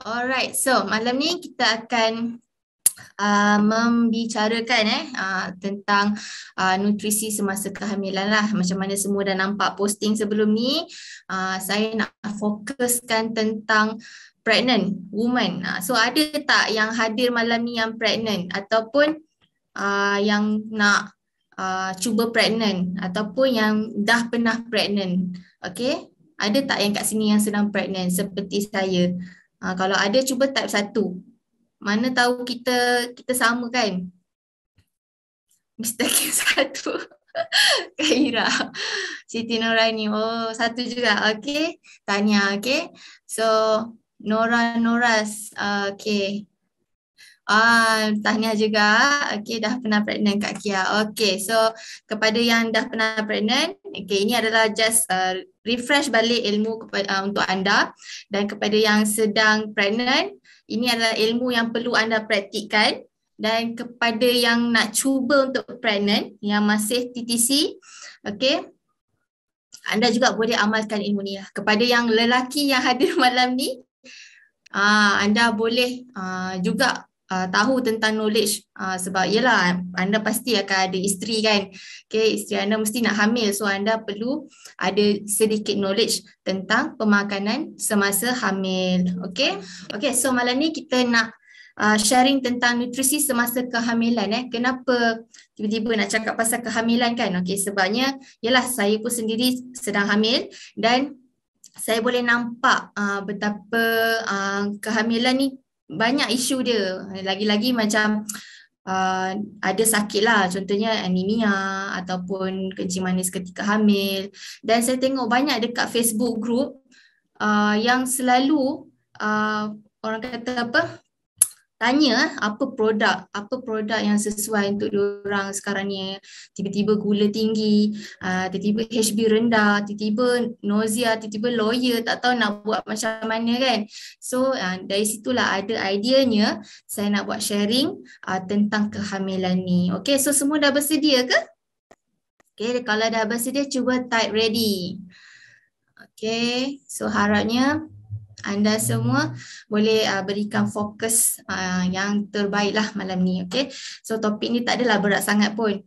Alright, so malam ni kita akan uh, membicarakan eh uh, tentang uh, nutrisi semasa kehamilan lah. Macam mana semua dah nampak posting sebelum ni, uh, saya nak fokuskan tentang pregnant woman. Uh, so ada tak yang hadir malam ni yang pregnant ataupun uh, yang nak uh, cuba pregnant ataupun yang dah pernah pregnant? Okay, ada tak yang kat sini yang sedang pregnant seperti saya? Ha, kalau ada cuba type satu. Mana tahu kita kita sama kan? Mister Kim satu. Kaira. Siti Nurani. Oh, satu juga. Okay. Tanya. Okay. So, Nora Noras. Uh, okay. Ah, tahniah juga. Okey, dah pernah pregnant Kak Kia. Okey, so kepada yang dah pernah pregnant, okey, ini adalah just uh, refresh balik ilmu kepada, uh, untuk anda. Dan kepada yang sedang pregnant, ini adalah ilmu yang perlu anda praktikkan. Dan kepada yang nak cuba untuk pregnant, yang masih TTC, okey, anda juga boleh amalkan ilmu ni. Lah. Kepada yang lelaki yang hadir malam ni, Uh, anda boleh uh, juga uh, tahu tentang knowledge uh, sebab yalah anda pasti akan ada isteri kan okay, isteri anda mesti nak hamil so anda perlu ada sedikit knowledge tentang pemakanan semasa hamil okay, okay so malam ni kita nak Uh, sharing tentang nutrisi semasa kehamilan eh kenapa tiba-tiba nak cakap pasal kehamilan kan Okay, sebabnya ialah saya pun sendiri sedang hamil dan saya boleh nampak uh, betapa uh, kehamilan ni banyak isu dia. Lagi-lagi macam uh, ada sakit lah contohnya anemia ataupun kencing manis ketika hamil. Dan saya tengok banyak dekat Facebook group uh, yang selalu uh, orang kata apa tanya eh, apa produk apa produk yang sesuai untuk orang sekarang ni eh? tiba-tiba gula tinggi uh, tiba-tiba HB rendah tiba-tiba nausea tiba-tiba lawyer tak tahu nak buat macam mana kan so uh, dari situlah ada ideanya saya nak buat sharing uh, tentang kehamilan ni okey so semua dah bersedia ke okey kalau dah bersedia cuba type ready okey so harapnya anda semua boleh uh, berikan fokus uh, yang terbaiklah malam ni okey so topik ni tak adalah berat sangat pun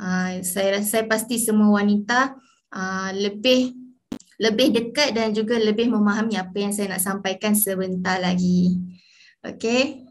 uh, saya rasa saya pasti semua wanita uh, lebih lebih dekat dan juga lebih memahami apa yang saya nak sampaikan sebentar lagi okey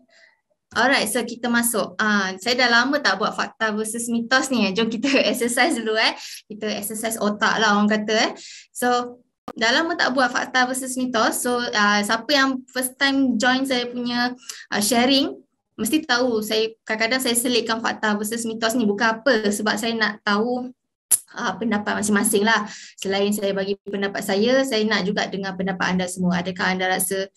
Alright, so kita masuk. Uh, saya dah lama tak buat fakta versus mitos ni. Jom kita exercise dulu eh. Kita exercise otak lah orang kata eh. So, Dah lama tak buat fakta versus mitos. So uh, siapa yang first time join saya punya uh, sharing mesti tahu saya kadang-kadang saya selitkan fakta versus mitos ni bukan apa sebab saya nak tahu uh, pendapat masing-masing lah. Selain saya bagi pendapat saya, saya nak juga dengar pendapat anda semua. Adakah anda rasa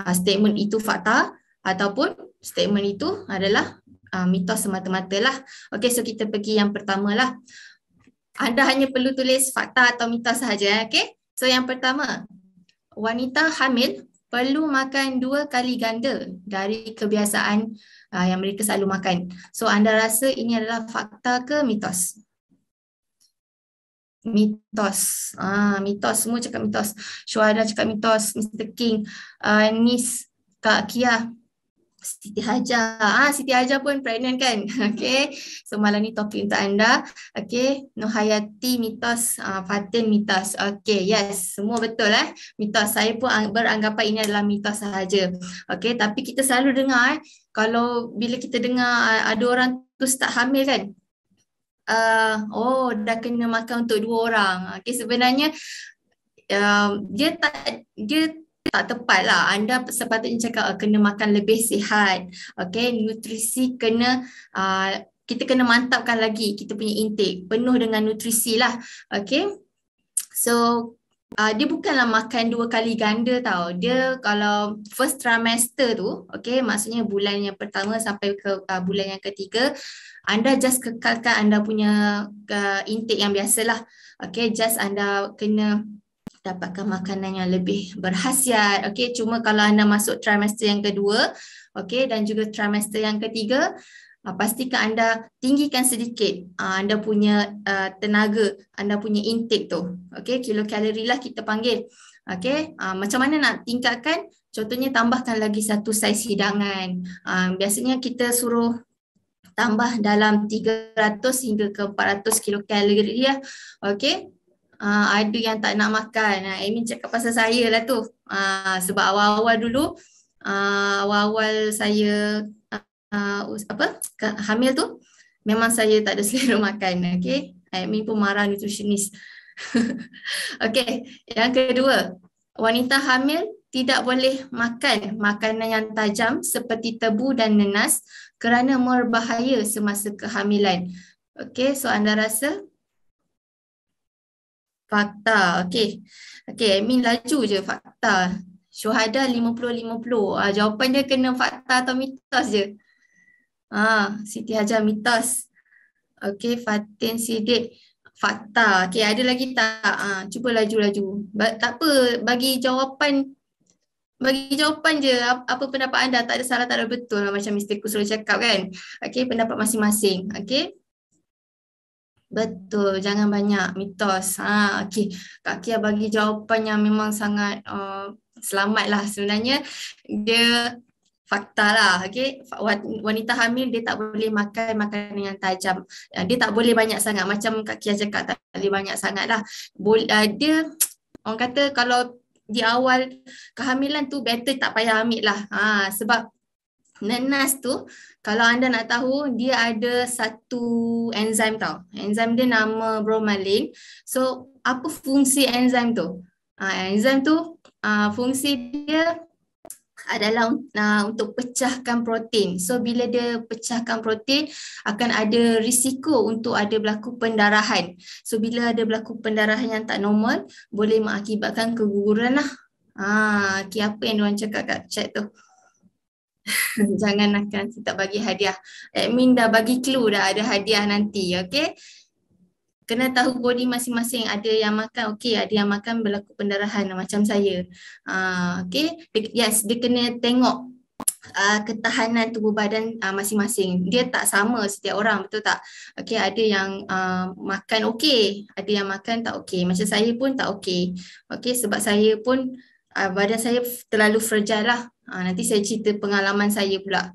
uh, statement itu fakta ataupun statement itu adalah uh, mitos semata-mata lah. Okay, so kita pergi yang pertama lah. Anda hanya perlu tulis fakta atau mitos sahaja, okay? So yang pertama, wanita hamil perlu makan dua kali ganda dari kebiasaan uh, yang mereka selalu makan. So anda rasa ini adalah fakta ke mitos? Mitos. Ah, mitos. Semua cakap mitos. Syuhada cakap mitos. Mr. King. Uh, Nis. Kak Kia. Siti Hajar. Ah, ha, Siti Hajar pun pregnant kan? Okay. So malam ni topik untuk anda. Okay. Nuhayati mitos, uh, Fatin mitos. Okay. Yes. Semua betul eh. Mitos. Saya pun beranggapan ini adalah mitos sahaja. Okay. Tapi kita selalu dengar eh. Kalau bila kita dengar ah, ada orang tu start hamil kan? Uh, oh, dah kena makan untuk dua orang. Okay. Sebenarnya uh, dia tak, dia tak tepat lah. Anda sepatutnya cakap uh, kena makan lebih sihat. Okay, nutrisi kena uh, kita kena mantapkan lagi kita punya intake. Penuh dengan nutrisi lah. Okay. So, uh, dia bukanlah makan dua kali ganda tau. Dia kalau first trimester tu, okay, maksudnya bulan yang pertama sampai ke uh, bulan yang ketiga, anda just kekalkan anda punya uh, intake yang biasalah. Okay, just anda kena dapatkan makanan yang lebih berhasiat. Okey, cuma kalau anda masuk trimester yang kedua, okey dan juga trimester yang ketiga, uh, pastikan anda tinggikan sedikit uh, anda punya uh, tenaga, anda punya intake tu. Okey, kilo kalori lah kita panggil. Okey, uh, macam mana nak tingkatkan? Contohnya tambahkan lagi satu saiz hidangan. Uh, biasanya kita suruh tambah dalam 300 hingga ke 400 kilokalori ya. Lah, okey, uh, ada yang tak nak makan. Uh, ah, Amin cakap pasal saya lah tu. Uh, sebab awal-awal dulu, uh, awal-awal saya uh, apa hamil tu, memang saya tak ada selera makan. Okay? Amin pun marah nutritionist. okay, yang kedua, wanita hamil tidak boleh makan makanan yang tajam seperti tebu dan nenas kerana merbahaya semasa kehamilan. Okey, so anda rasa Fakta. Okey. Okey, admin laju je fakta. Syuhada 50-50. Ah, jawapan dia kena fakta atau mitos je. Ah, Siti Hajar mitos. Okey, Fatin Sidik. Fakta. Okey, ada lagi tak? Ah, cuba laju-laju. tak apa, bagi jawapan bagi jawapan je apa pendapat anda tak ada salah tak ada betul macam Mr. Kusro cakap kan. Okey pendapat masing-masing. Okey. Betul, jangan banyak mitos. Ha, okay. Kak Kia bagi jawapan yang memang sangat uh, selamat lah sebenarnya. Dia fakta lah. Okay. Wanita hamil dia tak boleh makan makanan yang tajam. Ya, dia tak boleh banyak sangat. Macam Kak Kia cakap tak boleh banyak sangat lah. Uh, dia orang kata kalau di awal kehamilan tu better tak payah ambil lah. Ha, sebab Nenas hmm. tu kalau anda nak tahu dia ada satu enzim tau. Enzim dia nama bromelain. So apa fungsi enzim tu? Uh, ah, enzim tu uh, fungsi dia adalah uh, untuk pecahkan protein. So bila dia pecahkan protein akan ada risiko untuk ada berlaku pendarahan. So bila ada berlaku pendarahan yang tak normal boleh mengakibatkan keguguran lah. Ah, uh, okay, apa yang diorang cakap kat chat tu? jangan nak nanti tak bagi hadiah. Admin eh, dah bagi clue dah ada hadiah nanti, okey? Kena tahu body masing-masing. Ada yang makan, okey. Ada yang makan berlaku pendarahan macam saya. Uh, okey. Yes, dia kena tengok Uh, ketahanan tubuh badan uh, masing-masing dia tak sama setiap orang betul tak okey ada yang uh, makan okey ada yang makan tak okey macam saya pun tak okey okey sebab saya pun uh, badan saya terlalu fragile lah. Uh, nanti saya cerita pengalaman saya pula.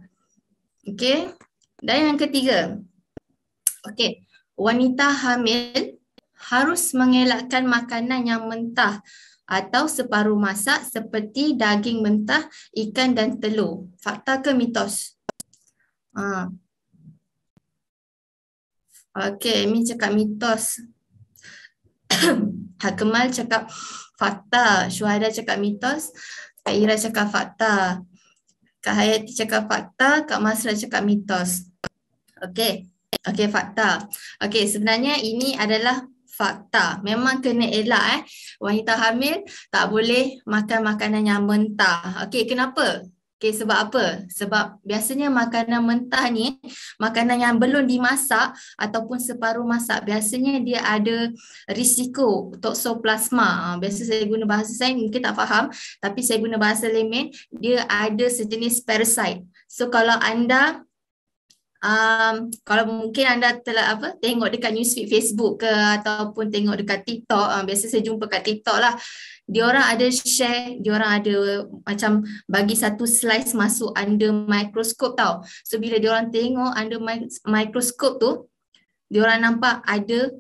Okay. Dan yang ketiga. Okay. Wanita hamil harus mengelakkan makanan yang mentah atau separuh masak seperti daging mentah, ikan dan telur. Fakta ke mitos? Uh. Ah. Okay, Min cakap mitos. Hakemal cakap fakta. Syuhada cakap mitos. Kak Ira cakap fakta. Kak Hayati cakap fakta. Kak Masra cakap mitos. Okay. Okay, fakta. Okay, sebenarnya ini adalah fakta. Memang kena elak eh. Wanita hamil tak boleh makan makanan yang mentah. Okay, kenapa? Okay, sebab apa? Sebab biasanya makanan mentah ni, makanan yang belum dimasak ataupun separuh masak, biasanya dia ada risiko toksoplasma. Ah, biasa saya guna bahasa saya mungkin tak faham, tapi saya guna bahasa lemen, dia ada sejenis parasite. So kalau anda Um, kalau mungkin anda telah apa tengok dekat newsfeed Facebook ke ataupun tengok dekat TikTok uh, biasa saya jumpa kat TikTok lah diorang ada share, diorang ada macam bagi satu slice masuk under mikroskop tau. So bila diorang tengok under mikroskop tu, diorang nampak ada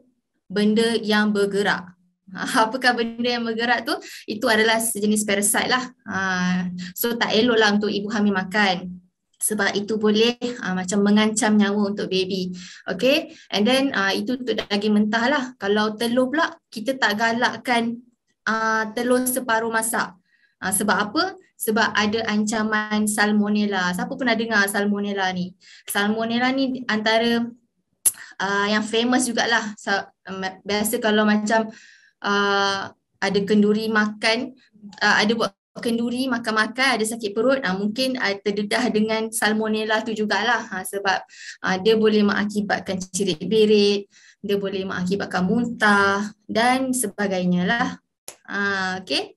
benda yang bergerak. Apakah benda yang bergerak tu? Itu adalah sejenis parasite lah. Ha. So tak elok lah untuk ibu hamil makan. Sebab itu boleh uh, macam mengancam nyawa untuk baby. Okay. And then uh, itu untuk daging mentah lah. Kalau telur pula kita tak galakkan uh, telur separuh masak. Uh, sebab apa? Sebab ada ancaman salmonella. Siapa pernah dengar salmonella ni? Salmonella ni antara uh, yang famous jugalah. So, biasa kalau macam uh, ada kenduri makan, uh, ada buat kenduri makan-makan, ada sakit perut, uh, mungkin uh, terdedah dengan salmonella tu jugalah. Uh, sebab uh, dia boleh mengakibatkan cirit birit dia boleh mengakibatkan muntah dan sebagainya lah. Ha, ah, okay.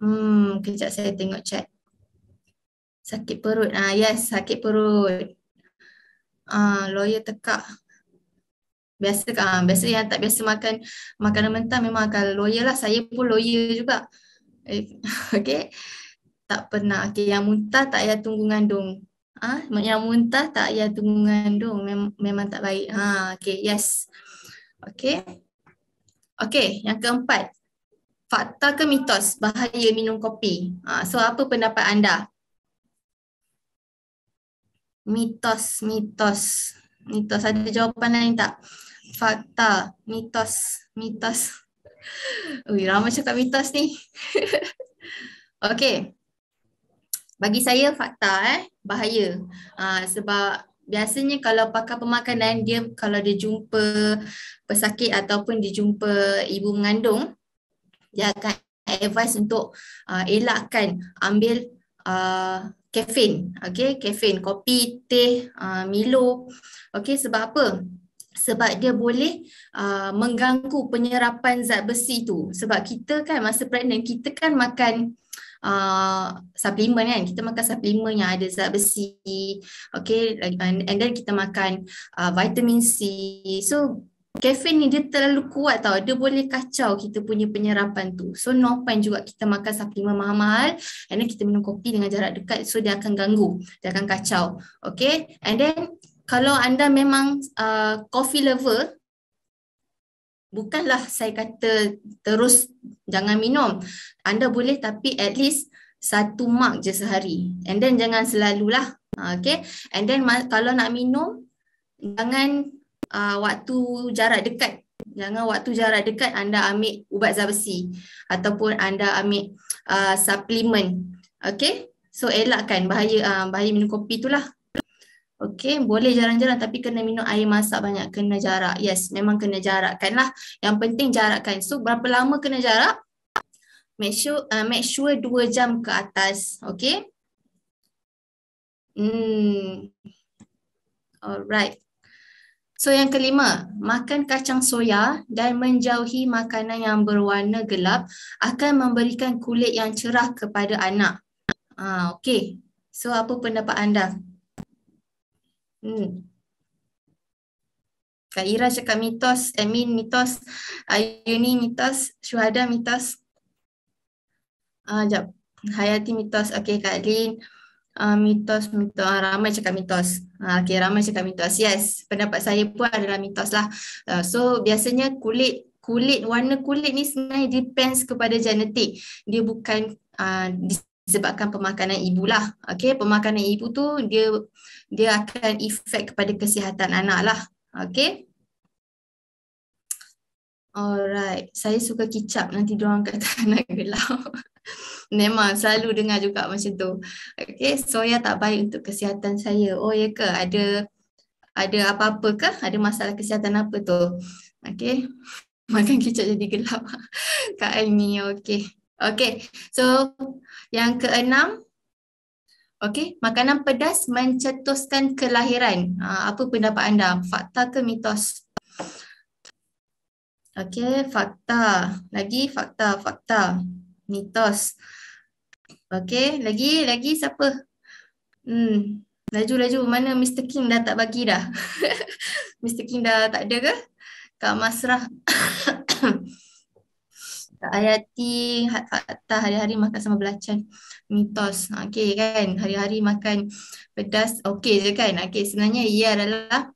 Hmm, kejap saya tengok chat. Sakit perut. Ah yes, sakit perut. Ah ha, lawyer tekak. Biasa kan? Ha, biasa yang tak biasa makan makanan mentah memang akan lawyer lah. Saya pun lawyer juga. Eh, okay. Tak pernah. Okay, yang muntah tak payah tunggu ngandung. Ah, yang muntah tak payah tunggu ngandung. Mem- memang tak baik. Ah okay, yes. Okay. Okay, yang keempat fakta ke mitos bahaya minum kopi? Ha, so apa pendapat anda? Mitos, mitos, mitos. Ada jawapan lain tak? Fakta, mitos, mitos. Ui, ramai cakap mitos ni. okay. Bagi saya fakta eh, bahaya. Ha, sebab Biasanya kalau pakar pemakanan dia kalau dia jumpa pesakit ataupun dia jumpa ibu mengandung dia akan advice untuk uh, elakkan ambil kafein uh, okey kafein kopi teh uh, milo okey sebab apa sebab dia boleh uh, mengganggu penyerapan zat besi tu sebab kita kan masa pregnant kita kan makan Uh, suplemen kan kita makan suplemen yang ada zat besi okay and, and then kita makan uh, vitamin C so kafein ni dia terlalu kuat tau. Dia boleh kacau kita punya penyerapan tu. So no point juga kita makan suplemen mahal-mahal and then kita minum kopi dengan jarak dekat so dia akan ganggu. Dia akan kacau. Okay. And then kalau anda memang uh, coffee lover, bukanlah saya kata terus jangan minum. Anda boleh tapi at least satu mug je sehari. And then jangan selalulah. Okay. And then kalau nak minum, jangan uh, waktu jarak dekat. Jangan waktu jarak dekat anda ambil ubat zat besi ataupun anda ambil uh, suplemen. Okay, so elakkan bahaya uh, bahaya minum kopi tu lah. Okay, boleh jarang-jarang tapi kena minum air masak banyak. Kena jarak. Yes, memang kena jarakkan lah. Yang penting jarakkan. So, berapa lama kena jarak? Make sure, uh, make sure 2 jam ke atas. Okay. Hmm. Alright. So yang kelima, makan kacang soya dan menjauhi makanan yang berwarna gelap akan memberikan kulit yang cerah kepada anak. Ha, ah, okay, so apa pendapat anda? Hmm. Kak Ira cakap mitos, Amin mitos, Ayuni mitos, Syuhada mitos. Ah, uh, Hayati mitos. Okay, Kak Lin. Uh, mitos, mitos. Ah, ramai cakap mitos. Ah, okay, ramai cakap mitos. Yes, pendapat saya pun adalah mitos lah. Ah, so, biasanya kulit kulit warna kulit ni sebenarnya depends kepada genetik. Dia bukan ah, disebabkan pemakanan ibu lah. Okay, pemakanan ibu tu dia dia akan efek kepada kesihatan anak lah. Okay. Alright, saya suka kicap nanti diorang kata anak gelap. Memang selalu dengar juga macam tu. Okey, soya tak baik untuk kesihatan saya. Oh ya ke? Ada ada apa-apa ke? Ada masalah kesihatan apa tu? Okey, Makan kicap jadi gelap. Kak ni, okay. Okay, so yang keenam. Okay, makanan pedas mencetuskan kelahiran. Ha, apa pendapat anda? Fakta ke mitos? Okay, fakta. Lagi fakta, fakta mitos. Okay, lagi, lagi siapa? Hmm, laju, laju. Mana Mr. King dah tak bagi dah? Mr. King dah tak ada ke? Kak Masrah. Kak Ayati, Fatah, hari-hari makan sama belacan. Mitos. Okay kan, hari-hari makan pedas. Okay je kan? Okay, sebenarnya ia adalah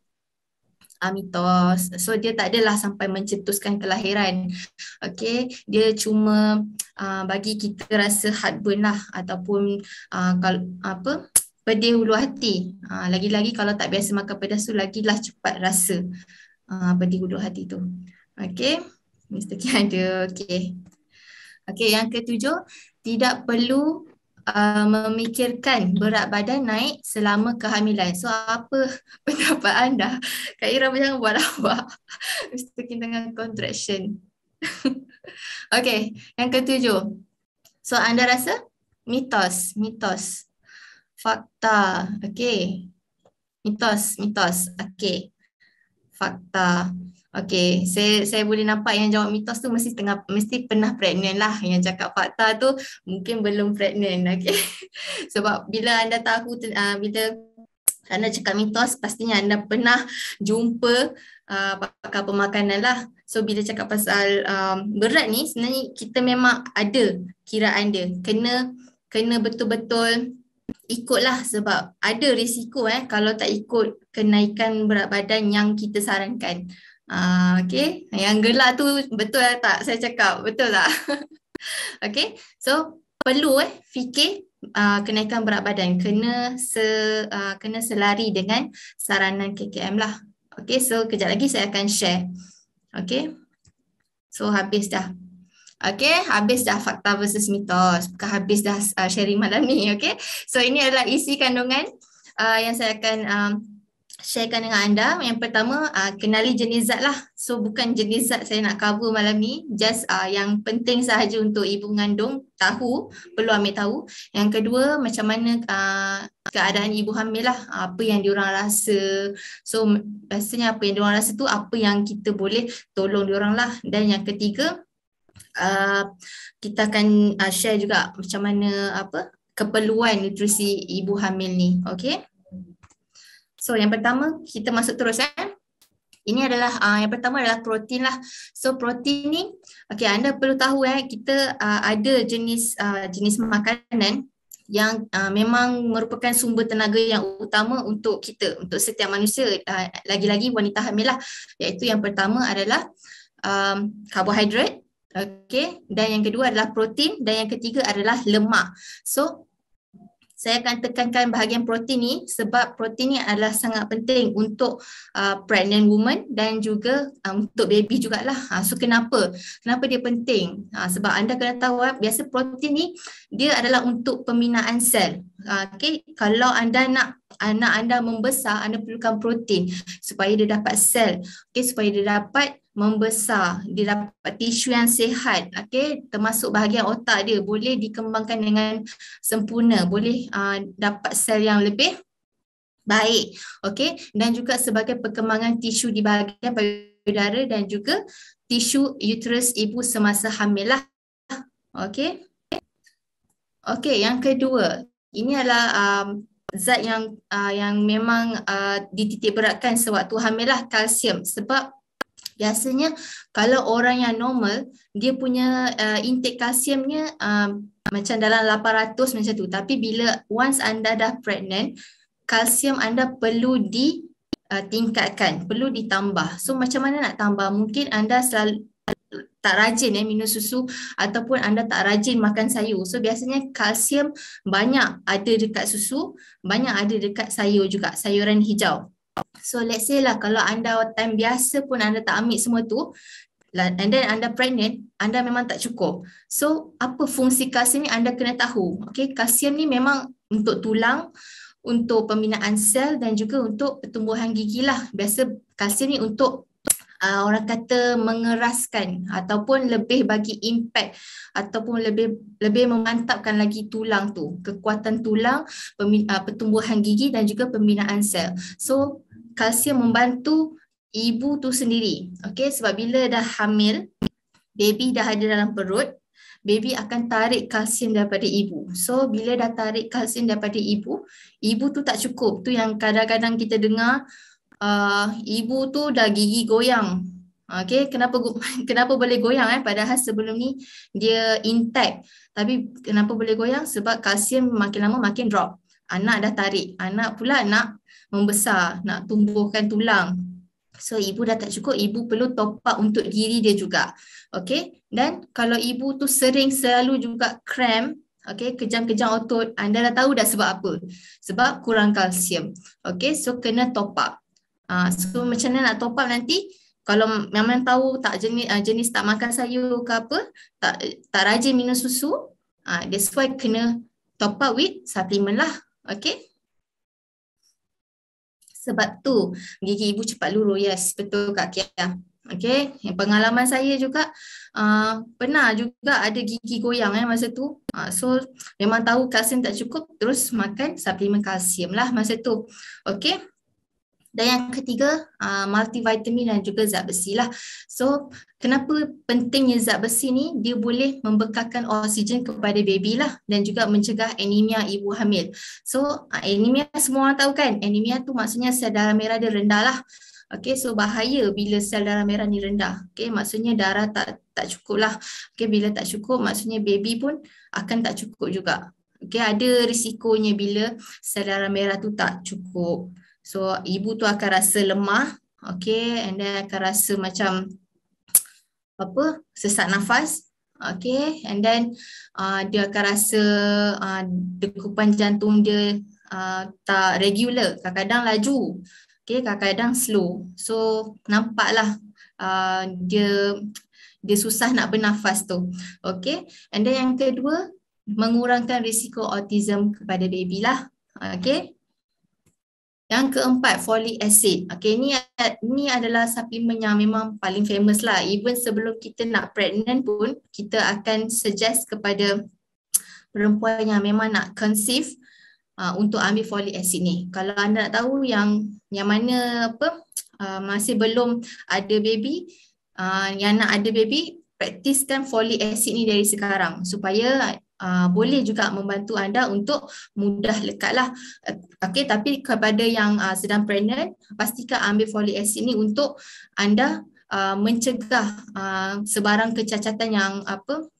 Amitos, So dia tak adalah sampai mencetuskan kelahiran. Okay, dia cuma uh, bagi kita rasa heartburn lah ataupun uh, ah, kalau apa pedih ulu hati. Uh, lagi-lagi kalau tak biasa makan pedas tu lagilah cepat rasa uh, pedih ulu hati tu. Okay, Mesti ada. Okay. Okay, yang ketujuh, tidak perlu Uh, memikirkan berat badan naik selama kehamilan. So apa pendapat anda? Kak Ira jangan buat awak. Mesti dengan contraction. okay, yang ketujuh. So anda rasa mitos, mitos. Fakta, okay. Mitos, mitos, okay. Fakta. Okay, saya saya boleh nampak yang jawab mitos tu mesti tengah mesti pernah pregnant lah. Yang cakap fakta tu mungkin belum pregnant. Okay, sebab bila anda tahu uh, bila anda cakap mitos pastinya anda pernah jumpa uh, pakar pemakanan lah. So bila cakap pasal um, berat ni sebenarnya kita memang ada kira dia. Kena kena betul-betul ikutlah sebab ada risiko eh kalau tak ikut kenaikan berat badan yang kita sarankan. Ah, okay. Yang gelak tu betul lah tak saya cakap? Betul tak? okay. So, perlu eh fikir uh, kenaikan berat badan. Kena se, uh, kena selari dengan saranan KKM lah. Okay. So, kejap lagi saya akan share. Okay. So, habis dah. Okay, habis dah fakta versus mitos. Bukan habis dah uh, sharing malam ni, okay? So, ini adalah isi kandungan uh, yang saya akan um, sharekan dengan anda. Yang pertama, uh, kenali jenis zat lah. So, bukan jenis zat saya nak cover malam ni. Just uh, yang penting sahaja untuk ibu mengandung tahu, perlu ambil tahu. Yang kedua, macam mana uh, keadaan ibu hamil lah. Apa yang diorang rasa. So, rasanya apa yang diorang rasa tu, apa yang kita boleh tolong diorang lah. Dan yang ketiga, uh, kita akan uh, share juga macam mana apa keperluan nutrisi ibu hamil ni. Okay. So yang pertama kita masuk terus eh. Ini adalah uh, yang pertama adalah protein lah. So protein ni, okay anda perlu tahu eh kita uh, ada jenis uh, jenis makanan yang uh, memang merupakan sumber tenaga yang utama untuk kita untuk setiap manusia uh, lagi-lagi wanita hamil lah. Iaitu yang pertama adalah um, karbohidrat, okay dan yang kedua adalah protein dan yang ketiga adalah lemak. So saya akan tekankan bahagian protein ni sebab protein ni adalah sangat penting untuk uh, pregnant woman dan juga um, untuk baby jugalah. Ha, so kenapa? Kenapa dia penting? Ha, sebab anda kena tahu lah, biasa protein ni dia adalah untuk pembinaan sel. Ha, okay? Kalau anda nak anak anda membesar, anda perlukan protein supaya dia dapat sel. Okay? Supaya dia dapat membesar, dia dapat tisu yang sihat, okay? termasuk bahagian otak dia boleh dikembangkan dengan sempurna, boleh uh, dapat sel yang lebih baik. Okay? Dan juga sebagai perkembangan tisu di bahagian payudara dan juga tisu uterus ibu semasa hamil lah. Okay? Okay, yang kedua, ini adalah um, zat yang uh, yang memang uh, dititik beratkan sewaktu hamil lah kalsium sebab Biasanya kalau orang yang normal dia punya uh, intake kalsiumnya uh, macam dalam 800 macam tu tapi bila once anda dah pregnant kalsium anda perlu di uh, tingkatkan perlu ditambah so macam mana nak tambah mungkin anda selalu tak rajin eh minum susu ataupun anda tak rajin makan sayur so biasanya kalsium banyak ada dekat susu banyak ada dekat sayur juga sayuran hijau So let's say lah kalau anda time biasa pun anda tak ambil semua tu and then anda pregnant, anda memang tak cukup. So apa fungsi kalsium ni anda kena tahu. Okay, kalsium ni memang untuk tulang, untuk pembinaan sel dan juga untuk pertumbuhan gigi lah. Biasa kalsium ni untuk uh, orang kata mengeraskan ataupun lebih bagi impact ataupun lebih lebih memantapkan lagi tulang tu kekuatan tulang pembina, uh, pertumbuhan gigi dan juga pembinaan sel so kalsium membantu ibu tu sendiri. Okey sebab bila dah hamil, baby dah ada dalam perut, baby akan tarik kalsium daripada ibu. So bila dah tarik kalsium daripada ibu, ibu tu tak cukup. Tu yang kadang-kadang kita dengar uh, ibu tu dah gigi goyang. Okey, kenapa kenapa boleh goyang eh padahal sebelum ni dia intact. Tapi kenapa boleh goyang? Sebab kalsium makin lama makin drop. Anak dah tarik. Anak pula nak membesar, nak tumbuhkan tulang. So ibu dah tak cukup, ibu perlu top up untuk diri dia juga. Okay, dan kalau ibu tu sering selalu juga kram, okay, kejang-kejang otot, anda dah tahu dah sebab apa. Sebab kurang kalsium. Okay, so kena top up. Uh, so macam mana nak top up nanti? Kalau memang tahu tak jenis, ah, jenis tak makan sayur ke apa, tak, tak rajin minum susu, ah, that's why kena top up with supplement lah. Okay. Sebab tu gigi ibu cepat luruh. Yes, betul Kak Kia. Okay, pengalaman saya juga uh, pernah juga ada gigi goyang eh, masa tu. Uh, so memang tahu kalsium tak cukup, terus makan suplemen kalsium lah masa tu. Okay, dan yang ketiga, uh, multivitamin dan juga zat besi lah. So, kenapa pentingnya zat besi ni? Dia boleh membekalkan oksigen kepada baby lah dan juga mencegah anemia ibu hamil. So, uh, anemia semua orang tahu kan? Anemia tu maksudnya sel darah merah dia rendah lah. Okay, so bahaya bila sel darah merah ni rendah. Okay, maksudnya darah tak tak cukup lah. Okay, bila tak cukup, maksudnya baby pun akan tak cukup juga. Okay, ada risikonya bila sel darah merah tu tak cukup. So ibu tu akan rasa lemah, okay, and then akan rasa macam apa sesak nafas, okay, and then uh, dia akan rasa uh, dekupan jantung dia uh, tak regular, kadang-kadang laju, okay, kadang-kadang slow. So nampaklah uh, dia dia susah nak bernafas tu, okay. And then yang kedua mengurangkan risiko autism kepada baby lah, okay. Yang keempat, folic acid. Okay, ni, ni adalah suplemen yang memang paling famous lah. Even sebelum kita nak pregnant pun, kita akan suggest kepada perempuan yang memang nak conceive uh, untuk ambil folic acid ni. Kalau anda nak tahu yang yang mana apa uh, masih belum ada baby, uh, yang nak ada baby, praktiskan folic acid ni dari sekarang supaya Ah, boleh juga membantu anda untuk mudah lekatlah. Okey, tapi kepada yang uh, sedang pregnant, pastikan ambil folic acid ni untuk anda uh, mencegah uh, sebarang kecacatan yang apa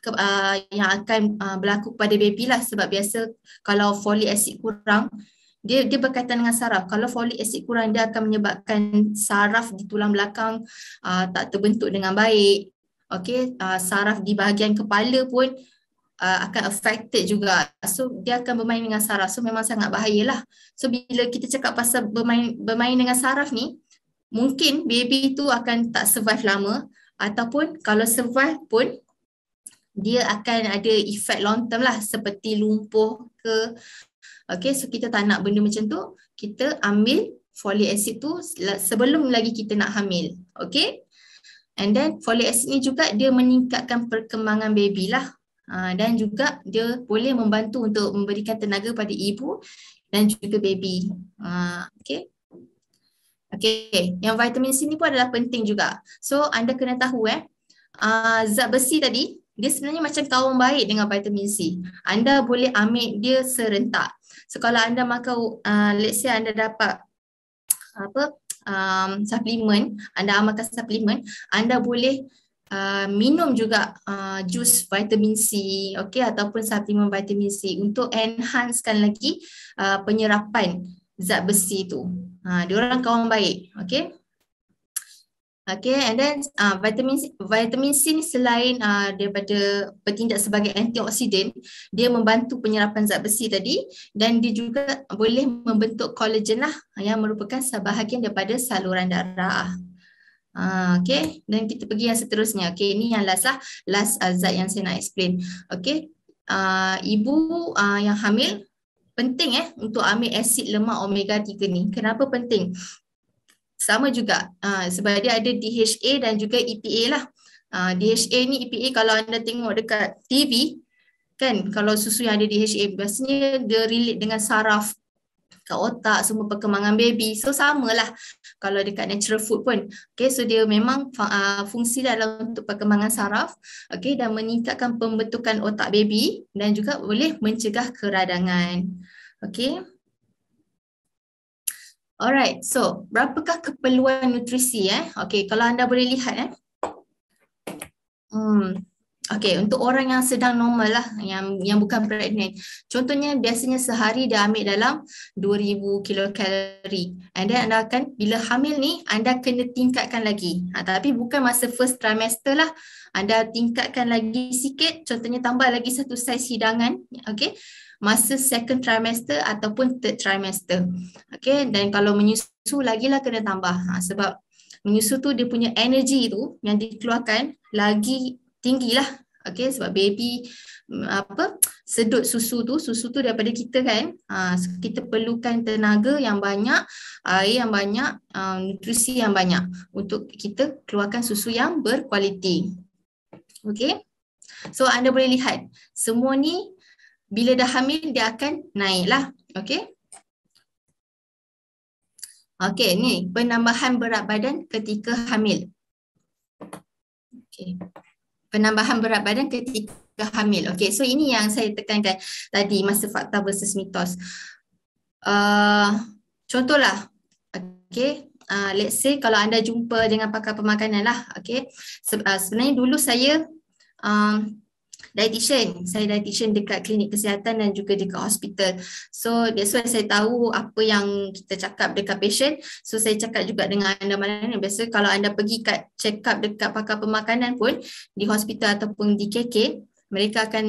ke, uh, yang akan uh, berlaku pada baby lah sebab biasa kalau folic acid kurang dia dia berkaitan dengan saraf. Kalau folic acid kurang dia akan menyebabkan saraf di tulang belakang uh, tak terbentuk dengan baik. Okey, uh, saraf di bahagian kepala pun uh, uh, akan affected juga. So dia akan bermain dengan saraf. So memang sangat bahayalah. So bila kita cakap pasal bermain bermain dengan saraf ni, mungkin baby tu akan tak survive lama ataupun kalau survive pun dia akan ada effect long term lah seperti lumpuh ke Okay, so kita tak nak benda macam tu. Kita ambil folic acid tu sebelum lagi kita nak hamil. Okay? And then folic acid ni juga dia meningkatkan perkembangan baby lah. Ah, dan juga dia boleh membantu untuk memberikan tenaga pada ibu dan juga baby. Ah, okay. Okay. Yang vitamin C ni pun adalah penting juga. So anda kena tahu eh, ah, zat besi tadi dia sebenarnya macam kawan baik dengan vitamin C. Anda boleh ambil dia serentak. So kalau anda makan, uh, let's say anda dapat apa um, suplemen, anda makan suplemen, anda boleh uh, minum juga uh, jus vitamin C okay, ataupun suplemen vitamin C untuk enhancekan lagi uh, penyerapan zat besi tu. Ha uh, diorang kawan baik okay, Okay, and then uh, vitamin C, vitamin C ni selain uh, daripada bertindak sebagai antioksiden, dia membantu penyerapan zat besi tadi dan dia juga boleh membentuk kolagen lah yang merupakan sebahagian daripada saluran darah. Ha, ah, okay, dan kita pergi yang seterusnya. Okay, ini yang last lah. Last azat uh, yang saya nak explain. Okay, uh, ah, ibu uh, yang hamil, penting eh untuk ambil asid lemak omega 3 ni. Kenapa penting? Sama juga, uh, sebab dia ada DHA dan juga EPA lah. Uh, DHA ni EPA kalau anda tengok dekat TV, kan kalau susu yang ada DHA biasanya dia relate dengan saraf dekat otak, semua perkembangan baby. So samalah kalau dekat natural food pun. Okay, so dia memang uh, fungsi dalam untuk perkembangan saraf okay, dan meningkatkan pembentukan otak baby dan juga boleh mencegah keradangan. Okay. Alright, so berapakah keperluan nutrisi eh? Okay, kalau anda boleh lihat eh. Hmm, Okay, untuk orang yang sedang normal lah, yang yang bukan pregnant. Contohnya, biasanya sehari dia ambil dalam 2000 kilokalori. And then anda akan, bila hamil ni, anda kena tingkatkan lagi. Ha, tapi bukan masa first trimester lah. Anda tingkatkan lagi sikit, contohnya tambah lagi satu saiz hidangan. Okay, masa second trimester ataupun third trimester. Okay, dan kalau menyusu lagi lah kena tambah. Ha, sebab menyusu tu dia punya energy tu yang dikeluarkan lagi tinggilah okay sebab baby mm, apa sedut susu tu susu tu daripada kita kan aa, ha, kita perlukan tenaga yang banyak air yang banyak aa, ha, nutrisi yang banyak untuk kita keluarkan susu yang berkualiti okay. so anda boleh lihat semua ni bila dah hamil dia akan naik lah, okay. Okay ni penambahan berat badan ketika hamil Okay penambahan berat badan ketika hamil. Okey, so ini yang saya tekankan tadi masa fakta versus mitos. Uh, contohlah, okey, uh, let's say kalau anda jumpa dengan pakar pemakanan lah, okey. Uh, sebenarnya dulu saya um, dietitian. Saya dietitian dekat klinik kesihatan dan juga dekat hospital. So that's why saya tahu apa yang kita cakap dekat patient. So saya cakap juga dengan anda mana mana Biasa kalau anda pergi kat check up dekat pakar pemakanan pun di hospital ataupun di KK, mereka akan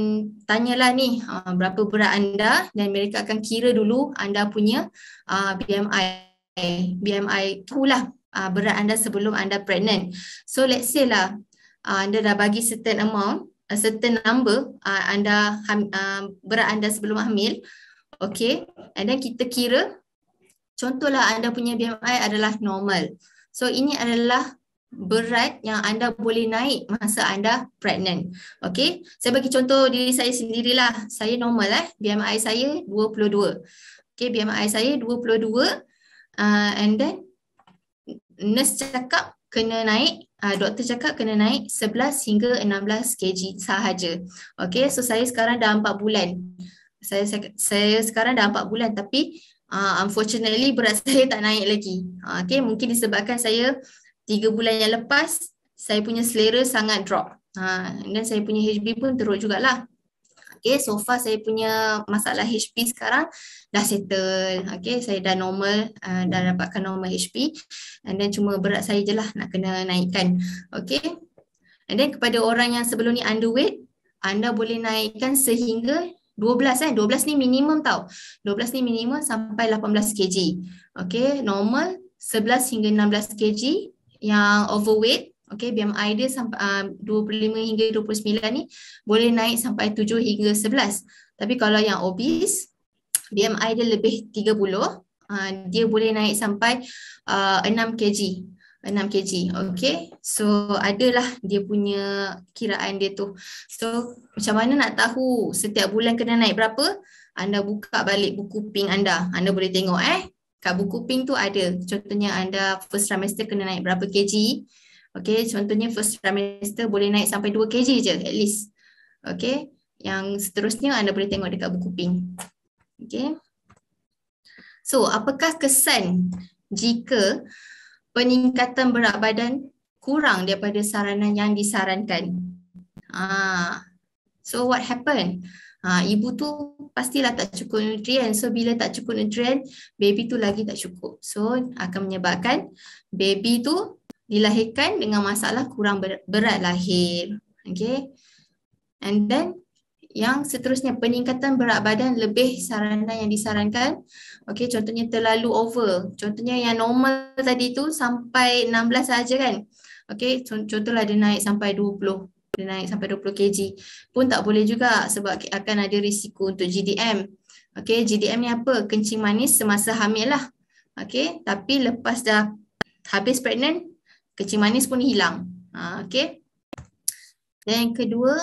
tanyalah ni ah, berapa berat anda dan mereka akan kira dulu anda punya ah, BMI BMI tu lah ah, berat anda sebelum anda pregnant. So let's say lah anda dah bagi certain amount a certain number uh, anda uh, berat anda sebelum hamil okey and then kita kira contohlah anda punya BMI adalah normal so ini adalah berat yang anda boleh naik masa anda pregnant. Okey. Saya bagi contoh diri saya sendirilah. Saya normal eh. BMI saya 22. Okey, BMI saya 22. Uh, and then nurse cakap kena naik uh, doktor cakap kena naik 11 hingga 16 kg sahaja. Okey, so saya sekarang dah 4 bulan. Saya saya, saya sekarang dah 4 bulan tapi uh, unfortunately berat saya tak naik lagi. Uh, Okey, mungkin disebabkan saya 3 bulan yang lepas saya punya selera sangat drop. Ha, dan saya punya HB pun teruk jugalah. Okay, so far saya punya masalah HP sekarang dah settle. Okay, saya dah normal, uh, dah hmm. dapatkan normal HP. And then cuma berat saya je lah nak kena naikkan. Okay. And then kepada orang yang sebelum ni underweight, anda boleh naikkan sehingga 12 eh. 12 ni minimum tau. 12 ni minimum sampai 18 kg. Okay, normal 11 hingga 16 kg. Yang overweight Okay, BMI dia sampai uh, 25 hingga 29 ni boleh naik sampai 7 hingga 11. Tapi kalau yang obes, BMI dia lebih 30, uh, ah, dia boleh naik sampai uh, ah, 6 kg. 6 kg. Okay. So adalah dia punya kiraan dia tu. So macam mana nak tahu setiap bulan kena naik berapa? Anda buka balik buku ping anda. Anda boleh tengok eh. Kat buku ping tu ada. Contohnya anda first trimester kena naik berapa kg. Okay, contohnya first trimester boleh naik sampai 2 kg je at least. Okay, yang seterusnya anda boleh tengok dekat buku pink. Okay. So, apakah kesan jika peningkatan berat badan kurang daripada saranan yang disarankan? Ah, so, what happen? Ha, ah, ibu tu pastilah tak cukup nutrien. So bila tak cukup nutrien, baby tu lagi tak cukup. So akan menyebabkan baby tu dilahirkan dengan masalah kurang berat lahir. Okay. And then yang seterusnya peningkatan berat badan lebih saranan yang disarankan. Okay, contohnya terlalu over. Contohnya yang normal tadi tu sampai 16 saja kan. Okay, contohlah dia naik sampai 20 dia naik sampai 20 kg pun tak boleh juga sebab akan ada risiko untuk GDM. Okey, GDM ni apa? Kencing manis semasa hamil lah. Okey, tapi lepas dah habis pregnant kecing manis pun hilang. Ah, ha, okay. Dan yang kedua,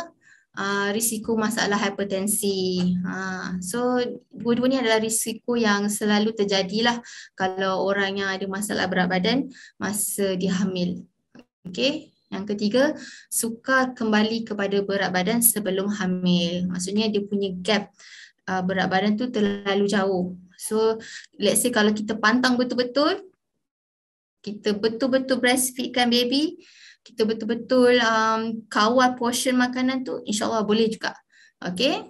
ah, risiko masalah hipertensi. Ah, so, dua-dua ni adalah risiko yang selalu terjadilah kalau orang yang ada masalah berat badan masa dihamil. Okay. Yang ketiga, suka kembali kepada berat badan sebelum hamil. Maksudnya dia punya gap uh, berat badan tu terlalu jauh. So let's say kalau kita pantang betul-betul, kita betul-betul breastfeedkan baby, kita betul-betul um, kawal portion makanan tu, insyaAllah boleh juga. Okay?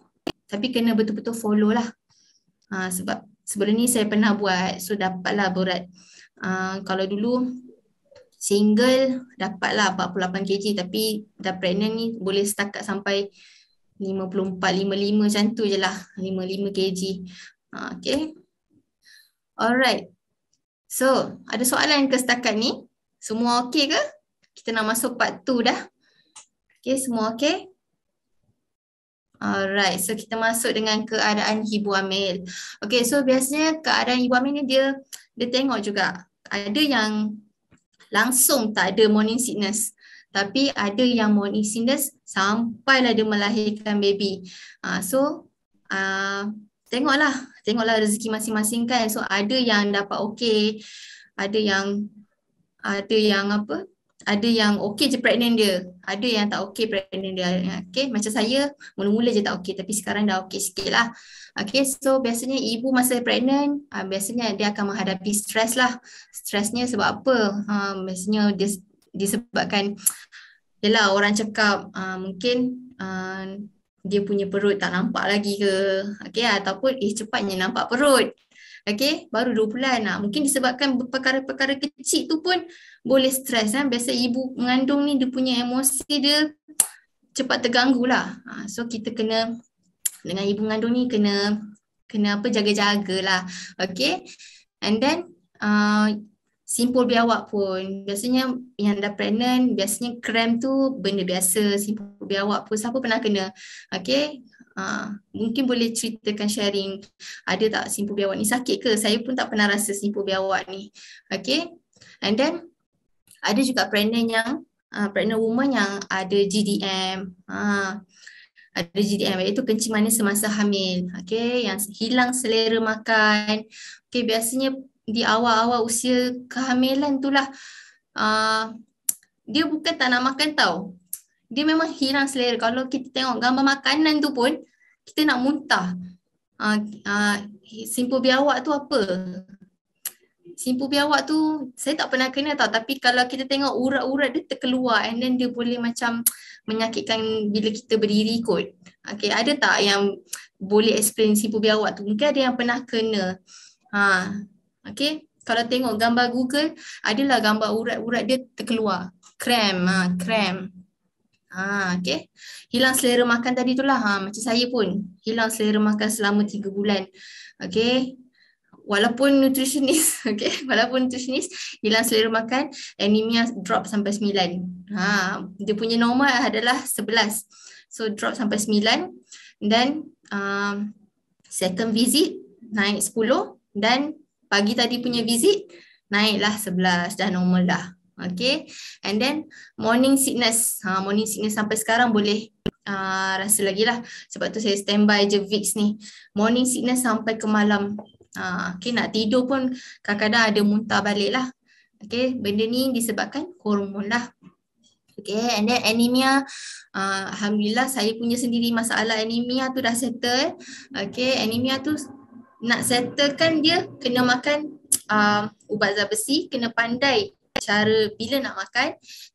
Tapi kena betul-betul follow lah. Uh, sebab sebelum ni saya pernah buat, so dapatlah berat. Uh, kalau dulu single, dapatlah 48 kg tapi dah pregnant ni boleh setakat sampai 54-55 macam tu je lah. 55 kg. Uh, okay? Alright. So, ada soalan ke setakat ni? Semua okey ke? Kita nak masuk part 2 dah. Okey, semua okey? Alright, so kita masuk dengan keadaan ibu hamil. Okey, so biasanya keadaan ibu hamil ni dia dia tengok juga ada yang langsung tak ada morning sickness. Tapi ada yang morning sickness sampai lah dia melahirkan baby. Uh, so, uh, tengoklah tengoklah rezeki masing-masing kan so ada yang dapat okey ada yang ada yang apa ada yang okey je pregnant dia ada yang tak okey pregnant dia ha, okey macam saya mula-mula je tak okey tapi sekarang dah okey sikitlah okey so biasanya ibu masa pregnant uh, biasanya dia akan menghadapi stres lah stresnya sebab apa uh, biasanya dia disebabkan yalah orang cakap uh, mungkin dia punya perut tak nampak lagi ke okay, ataupun eh cepatnya nampak perut okay, baru dua bulan lah. mungkin disebabkan perkara-perkara kecil tu pun boleh stres kan biasa ibu mengandung ni dia punya emosi dia cepat terganggu lah ah, so kita kena dengan ibu mengandung ni kena kena apa jaga jaga lah, okay, and then uh, simpul biawak pun biasanya yang dah pregnant biasanya krem tu benda biasa simpul biawak pun siapa pernah kena okey uh, mungkin boleh ceritakan sharing ada tak simpul biawak ni sakit ke saya pun tak pernah rasa simpul biawak ni okey and then ada juga pregnant yang uh, pregnant woman yang ada GDM uh, ha, ada GDM iaitu kencing manis semasa hamil okey yang hilang selera makan okey biasanya di awal-awal usia kehamilan itulah uh, dia bukan tak nak makan tau. Dia memang hilang selera. Kalau kita tengok gambar makanan tu pun kita nak muntah. Uh, ah, uh, ah, simpul biawak tu apa? Simpul biawak tu saya tak pernah kena tau tapi kalau kita tengok urat-urat dia terkeluar and then dia boleh macam menyakitkan bila kita berdiri kot. Okay, ada tak yang boleh explain simpul biawak tu? Mungkin ada yang pernah kena. Ha, Okay, kalau tengok gambar Google, adalah gambar urat-urat dia terkeluar. Krem, ha, krem. Ha, okay. Hilang selera makan tadi itulah. Ha, macam saya pun. Hilang selera makan selama tiga bulan. Okay. Walaupun nutritionist, okay. Walaupun nutritionist, hilang selera makan, anemia drop sampai sembilan. Ha, dia punya normal adalah sebelas, So, drop sampai sembilan. Then um, second visit, naik sepuluh. Dan, pagi tadi punya visit naiklah 11 dah normal dah okay and then morning sickness ha, morning sickness sampai sekarang boleh uh, rasa lagi lah sebab tu saya standby je VIX ni morning sickness sampai ke malam ha, okay nak tidur pun kadang-kadang ada muntah balik lah okay benda ni disebabkan hormon lah Okay, and then anemia, uh, Alhamdulillah saya punya sendiri masalah anemia tu dah settle. Okay, anemia tu nak settlekan dia kena makan uh, ubat zat besi, kena pandai cara bila nak makan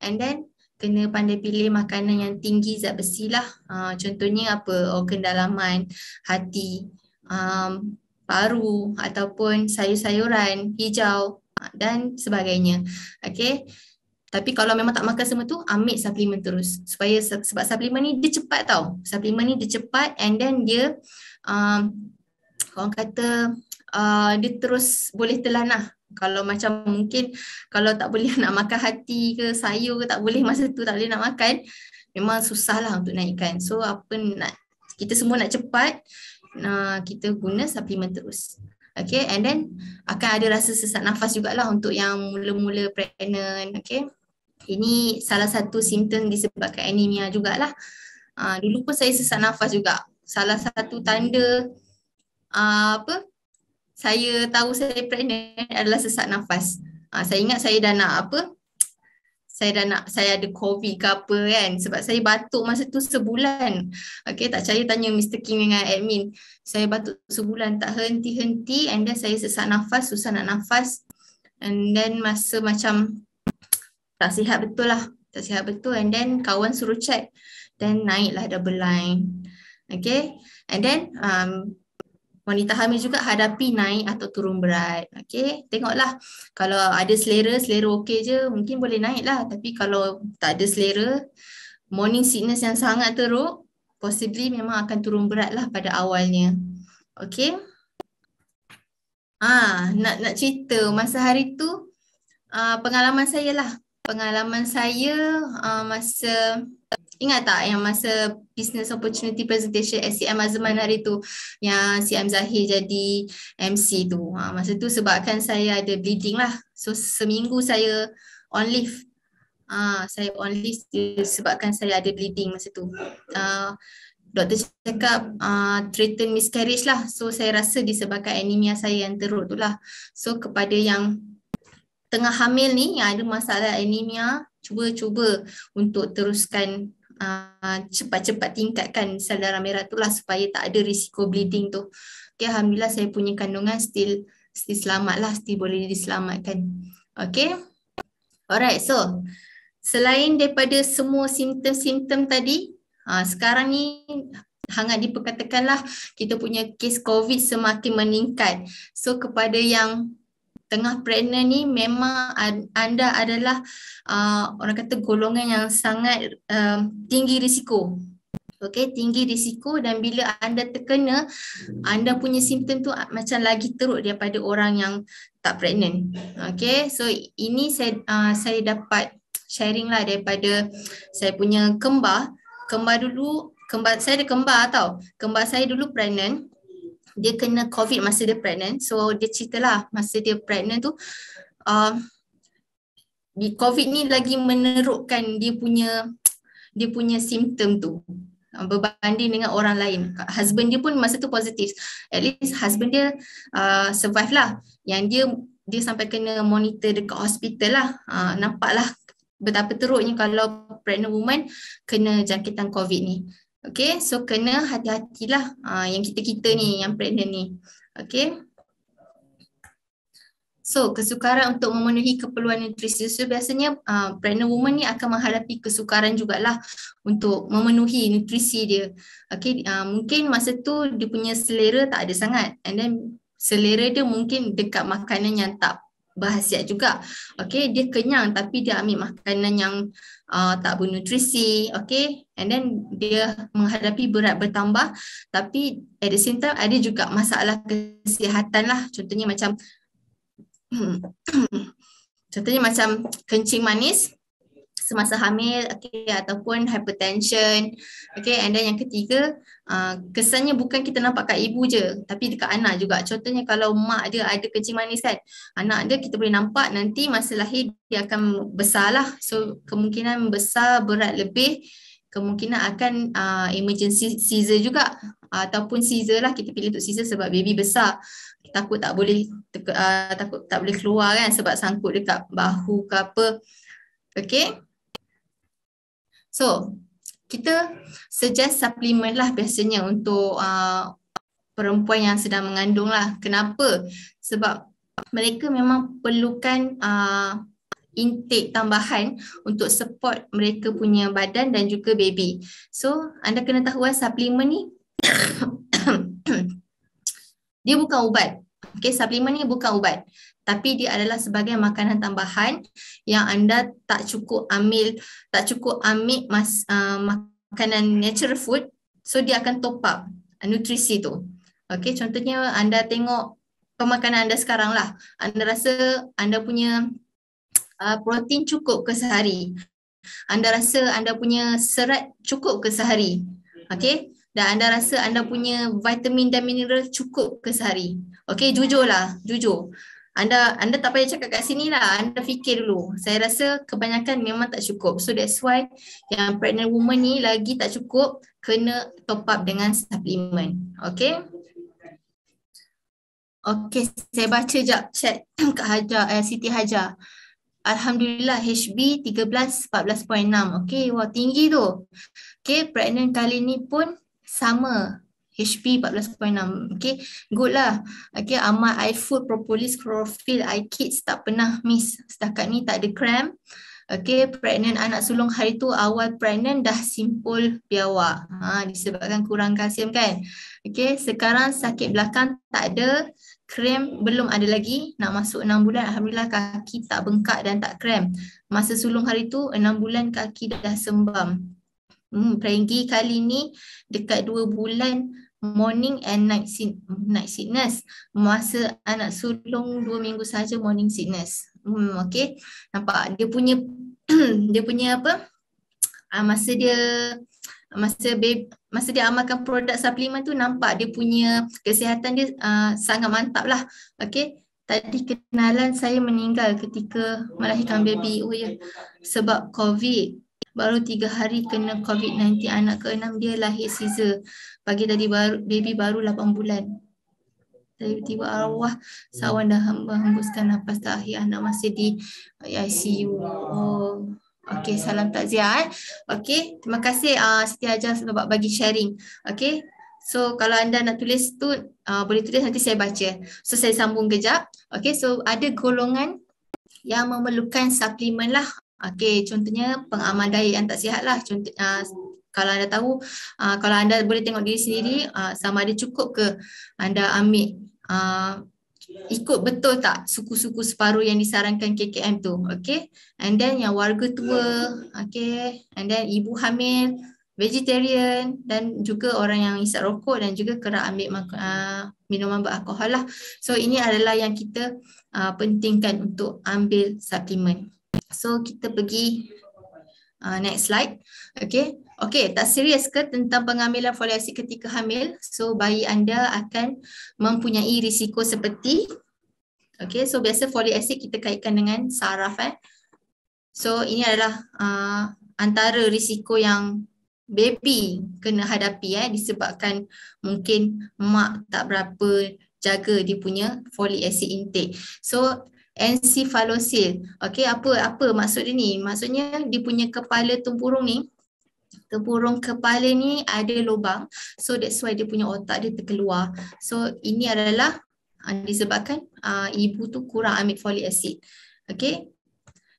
and then kena pandai pilih makanan yang tinggi zat besi lah. Uh, contohnya apa, organ oh, dalaman, hati, um, paru ataupun sayur-sayuran, hijau uh, dan sebagainya. Okay. Tapi kalau memang tak makan semua tu, ambil suplemen terus. Supaya sebab suplemen ni dia cepat tau. Suplemen ni dia cepat and then dia um, orang kata uh, dia terus boleh telan lah kalau macam mungkin kalau tak boleh nak makan hati ke sayur ke tak boleh masa tu tak boleh nak makan memang susah lah untuk naikkan so apa nak kita semua nak cepat uh, kita guna suplemen terus okay and then akan ada rasa sesak nafas jugalah untuk yang mula-mula pregnant okay ini salah satu simptom disebabkan anemia jugalah. Uh, dulu pun saya sesak nafas juga. Salah satu tanda uh, apa saya tahu saya pregnant adalah sesak nafas. Uh, saya ingat saya dah nak apa? Saya dah nak saya ada covid ke apa kan sebab saya batuk masa tu sebulan. Okey tak saya tanya Mr King dengan admin. Saya batuk sebulan tak henti-henti and then saya sesak nafas, susah nak nafas. And then masa macam tak sihat betul lah. Tak sihat betul and then kawan suruh check. Then naiklah double line. Okay. And then um, wanita hamil juga hadapi naik atau turun berat. Okay, tengoklah kalau ada selera, selera okey je, mungkin boleh naik lah. Tapi kalau tak ada selera, morning sickness yang sangat teruk, possibly memang akan turun berat lah pada awalnya. Okay. Ah, nak nak cerita masa hari tu uh, pengalaman saya lah. Pengalaman saya uh, masa Ingat tak yang masa business opportunity presentation SCM Azman hari tu yang CM Zahir jadi MC tu. Ha, masa tu sebabkan saya ada bleeding lah. So seminggu saya on leave. Ha, saya on leave sebabkan saya ada bleeding masa tu. Ha, doktor cakap uh, ha, threatened miscarriage lah. So saya rasa disebabkan anemia saya yang teruk tu lah. So kepada yang tengah hamil ni yang ada masalah anemia cuba-cuba untuk teruskan Ah, cepat-cepat tingkatkan sel darah merah tu lah supaya tak ada risiko bleeding tu. Okay, Alhamdulillah saya punya kandungan still, still selamat lah, still boleh diselamatkan. Okay, alright so selain daripada semua simptom-simptom tadi, ha, sekarang ni hangat diperkatakanlah kita punya kes COVID semakin meningkat. So kepada yang tengah pregnant ni memang anda adalah uh, orang kata golongan yang sangat uh, tinggi risiko. Okey, tinggi risiko dan bila anda terkena, anda punya simptom tu macam lagi teruk daripada orang yang tak pregnant. Okey, so ini saya uh, saya dapat sharing lah daripada saya punya kembar. Kembar dulu, kembar saya ada kembar tau. Kembar saya dulu pregnant dia kena COVID masa dia pregnant. So dia ceritalah masa dia pregnant tu um, di uh, COVID ni lagi menerukkan dia punya dia punya simptom tu um, berbanding dengan orang lain. Husband dia pun masa tu positif. At least husband dia uh, survive lah. Yang dia dia sampai kena monitor dekat hospital lah. Uh, nampak lah betapa teruknya kalau pregnant woman kena jangkitan COVID ni. Okay, so kena hati-hatilah uh, yang kita-kita ni, yang pregnant ni. Okay. So, kesukaran untuk memenuhi keperluan nutrisi susu biasanya uh, pregnant woman ni akan menghadapi kesukaran jugalah untuk memenuhi nutrisi dia. Okay, uh, mungkin masa tu dia punya selera tak ada sangat and then selera dia mungkin dekat makanan yang tak berhasiat juga. Okay, dia kenyang tapi dia ambil makanan yang uh, tak bernutrisi, okay? And then dia menghadapi berat bertambah, tapi at the same time ada juga masalah kesihatan lah. Contohnya macam, contohnya macam kencing manis, semasa hamil okay, ataupun hypertension. Okay, and then yang ketiga, uh, kesannya bukan kita nampak kat ibu je tapi dekat anak juga. Contohnya kalau mak dia ada kencing manis kan, anak dia kita boleh nampak nanti masa lahir dia akan besar lah. So kemungkinan besar berat lebih kemungkinan akan uh, emergency seizure juga ataupun seizure lah kita pilih untuk seizure sebab baby besar takut tak boleh uh, takut tak boleh keluar kan sebab sangkut dekat bahu ke apa okey So, kita suggest supplement lah biasanya untuk uh, perempuan yang sedang mengandung lah. Kenapa? Sebab mereka memang perlukan uh, intake tambahan untuk support mereka punya badan dan juga baby. So, anda kena tahu lah supplement ni dia bukan ubat. Okay, supplement ni bukan ubat tapi dia adalah sebagai makanan tambahan yang anda tak cukup ambil tak cukup ambil mas, uh, makanan natural food so dia akan top up nutrisi tu okey contohnya anda tengok pemakanan anda sekarang lah anda rasa anda punya uh, protein cukup ke sehari anda rasa anda punya serat cukup ke sehari okey dan anda rasa anda punya vitamin dan mineral cukup ke sehari okey jujurlah jujur lah, anda anda tak payah cakap kat sini lah anda fikir dulu saya rasa kebanyakan memang tak cukup so that's why yang pregnant woman ni lagi tak cukup kena top up dengan supplement okay okay saya baca jap chat Kak Hajar eh, Siti Hajar Alhamdulillah HB 13 14.6 okay wah tinggi tu okay pregnant kali ni pun sama HP 14.6. Okay, good lah. Okay, amat I food propolis chlorophyll I kids tak pernah miss. Setakat ni tak ada cram. Okay, pregnant anak sulung hari tu awal pregnant dah simpul biawa. Ha, disebabkan kurang kalsium kan? Okay, sekarang sakit belakang tak ada. Krem belum ada lagi. Nak masuk 6 bulan, Alhamdulillah kaki tak bengkak dan tak krem. Masa sulung hari tu, 6 bulan kaki dah sembam. Hmm, peringgi kali ni dekat 2 bulan morning and night sit night sickness masa anak sulung dua minggu saja morning sickness hmm, okey nampak dia punya dia punya apa uh, masa dia masa baby, masa dia amalkan produk suplemen tu nampak dia punya kesihatan dia uh, sangat mantap lah okey tadi kenalan saya meninggal ketika melahirkan baby oh ya yeah. sebab covid baru tiga hari kena COVID-19 anak ke-6 dia lahir caesar pagi tadi baru baby baru lapan bulan tiba-tiba arwah sawan dah menghembuskan nafas terakhir anak masih di ICU oh Okey, salam takziah. Eh. Okey, terima kasih uh, Siti Ajar sebab bagi sharing. Okey, so kalau anda nak tulis tu, uh, boleh tulis nanti saya baca. So, saya sambung kejap. Okey, so ada golongan yang memerlukan suplemen lah Okey, contohnya pengamal diet yang tak sihatlah. Contoh uh, kalau anda tahu uh, kalau anda boleh tengok diri sendiri uh, sama ada cukup ke anda ambil uh, ikut betul tak suku-suku separuh yang disarankan KKM tu. Okey. And then yang warga tua, okey. And then ibu hamil, vegetarian dan juga orang yang isap rokok dan juga kerap ambil uh, minuman beralkohol lah. So ini adalah yang kita uh, pentingkan untuk ambil suplemen. So kita pergi uh, next slide. Okay. Okay, tak serius ke tentang pengambilan foliasi ketika hamil? So bayi anda akan mempunyai risiko seperti Okay, so biasa foliasi kita kaitkan dengan saraf eh. So ini adalah uh, antara risiko yang baby kena hadapi eh disebabkan mungkin mak tak berapa jaga dia punya foliasi intake. So Encephalosil, Okey, apa apa maksud dia ni? Maksudnya dia punya kepala tempurung ni tempurung kepala ni ada lubang. So that's why dia punya otak dia terkeluar. So ini adalah uh, disebabkan uh, ibu tu kurang amid folic acid. Okey.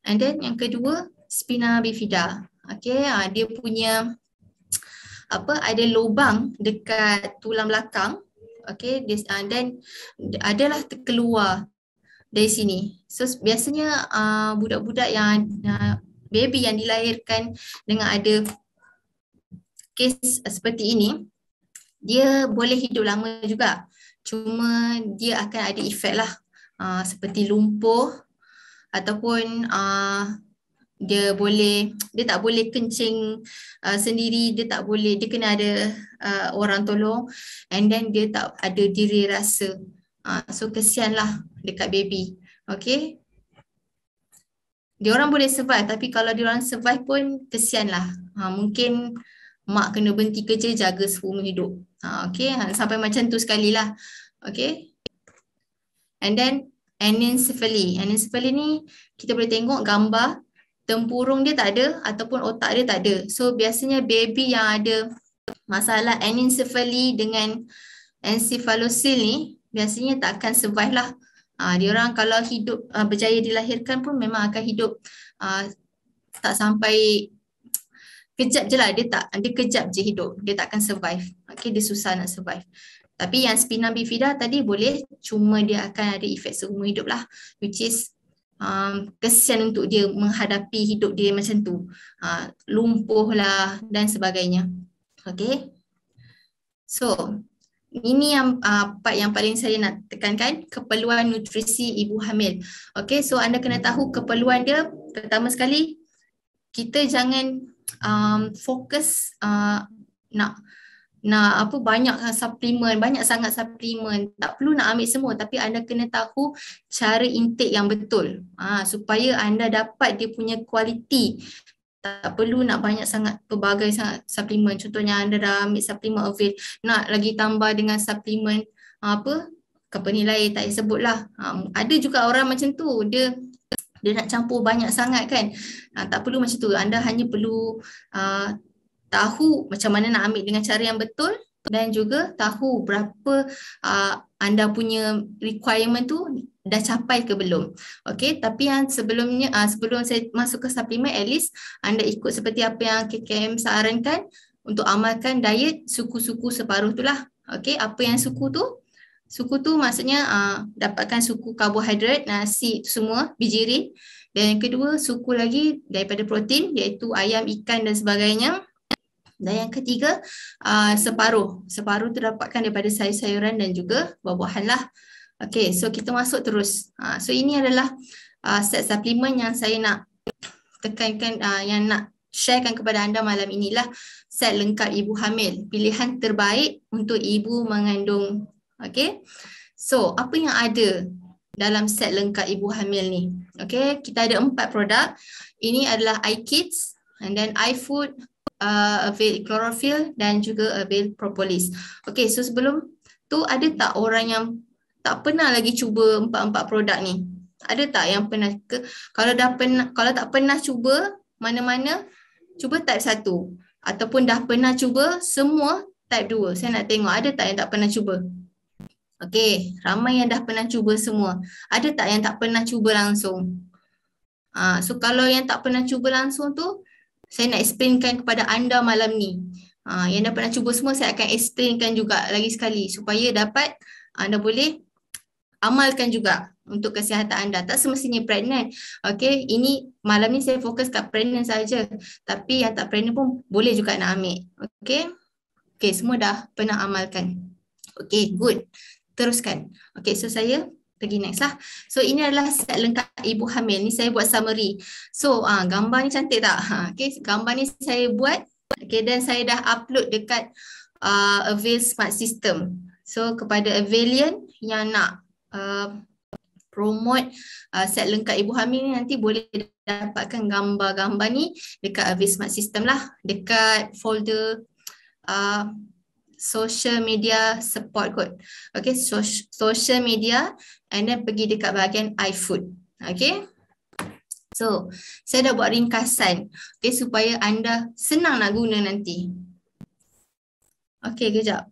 And then yang kedua, spina bifida. okay uh, ah, dia punya apa ada lubang dekat tulang belakang okay. dan uh, adalah terkeluar dari sini. So biasanya uh, budak-budak yang uh, baby yang dilahirkan dengan ada kes uh, seperti ini dia boleh hidup lama juga. Cuma dia akan ada efek lah uh, seperti lumpuh ataupun uh, dia boleh dia tak boleh kencing uh, sendiri dia tak boleh dia kena ada uh, orang tolong and then dia tak ada diri rasa uh, so kesianlah dekat baby. Okay. Dia orang boleh survive tapi kalau dia orang survive pun kesianlah. Ha, mungkin mak kena berhenti kerja jaga seumur hidup. Ha, okay. Ha, sampai macam tu sekali lah. Okay. And then anencephaly. Anencephaly ni kita boleh tengok gambar tempurung dia tak ada ataupun otak dia tak ada. So biasanya baby yang ada masalah anencephaly dengan encephalocele ni biasanya tak akan survive lah. Ah, dia orang kalau hidup uh, berjaya dilahirkan pun memang akan hidup uh, tak sampai kejap je lah dia tak dia kejap je hidup dia takkan survive okay dia susah nak survive tapi yang spina bifida tadi boleh cuma dia akan ada efek seumur hidup lah which is um, kesian untuk dia menghadapi hidup dia macam tu uh, lumpuh lah dan sebagainya okay so ini yang uh, part yang paling saya nak tekankan keperluan nutrisi ibu hamil. Okay, so anda kena tahu keperluan dia. Pertama sekali kita jangan um, fokus uh, nak nak apa banyak ha, suplemen, banyak sangat suplemen. Tak perlu nak ambil semua tapi anda kena tahu cara intake yang betul. Ah supaya anda dapat dia punya kualiti. Uh, tak perlu nak banyak sangat pelbagai sangat suplemen. Contohnya anda dah ambil suplemen avail, nak lagi tambah dengan suplemen ah, apa company lain tak payah sebut lah. Ah, ada juga orang macam tu. Dia dia nak campur banyak sangat kan. Ah, tak perlu macam tu. Anda hanya perlu tahu macam mana nak ambil dengan cara yang betul dan juga tahu berapa anda punya requirement tu dah capai ke belum. Okey, tapi yang sebelumnya uh, sebelum saya masuk ke suplemen at least anda ikut seperti apa yang KKM sarankan untuk amalkan diet suku-suku separuh itulah. Okey, apa yang suku tu? Suku tu maksudnya uh, dapatkan suku karbohidrat, nasi semua, bijiri. Dan yang kedua, suku lagi daripada protein iaitu ayam, ikan dan sebagainya. Dan yang ketiga, uh, separuh. Separuh tu dapatkan daripada sayur-sayuran dan juga buah-buahan lah. Okay, so kita masuk terus. Uh, so ini adalah uh, set suplemen yang saya nak tekankan, uh, yang nak sharekan kepada anda malam inilah set lengkap ibu hamil. Pilihan terbaik untuk ibu mengandung. Okay, so apa yang ada dalam set lengkap ibu hamil ni? Okay, kita ada empat produk. Ini adalah iKids, and then iFood, uh, Avail Chlorophyll dan juga Avail Propolis. Okay, so sebelum tu ada tak orang yang tak pernah lagi cuba empat-empat produk ni. Ada tak yang pernah ke? Kalau dah pernah kalau tak pernah cuba mana-mana cuba type satu ataupun dah pernah cuba semua type dua. Saya nak tengok ada tak yang tak pernah cuba. Okey, ramai yang dah pernah cuba semua. Ada tak yang tak pernah cuba langsung? Ha, so kalau yang tak pernah cuba langsung tu, saya nak explainkan kepada anda malam ni. Ha, yang dah pernah cuba semua, saya akan explainkan juga lagi sekali supaya dapat anda boleh amalkan juga untuk kesihatan anda tak semestinya pregnant okey ini malam ni saya fokus kat pregnant saja tapi yang tak pregnant pun boleh juga nak ambil okey okey semua dah pernah amalkan okey good teruskan okey so saya pergi next lah. So ini adalah set lengkap ibu hamil. Ni saya buat summary. So ah uh, gambar ni cantik tak? Ha, okay, gambar ni saya buat. Okey, dan saya dah upload dekat uh, Avail Smart System. So kepada Availian yang nak Uh, promote uh, set lengkap ibu hamil ni nanti boleh dapatkan gambar-gambar ni dekat Avis Smart System lah dekat folder uh, social media support kot. Okay, so, social media and then pergi dekat bahagian iFood. Okay, so saya dah buat ringkasan okay, supaya anda senang nak guna nanti. Okay, kejap.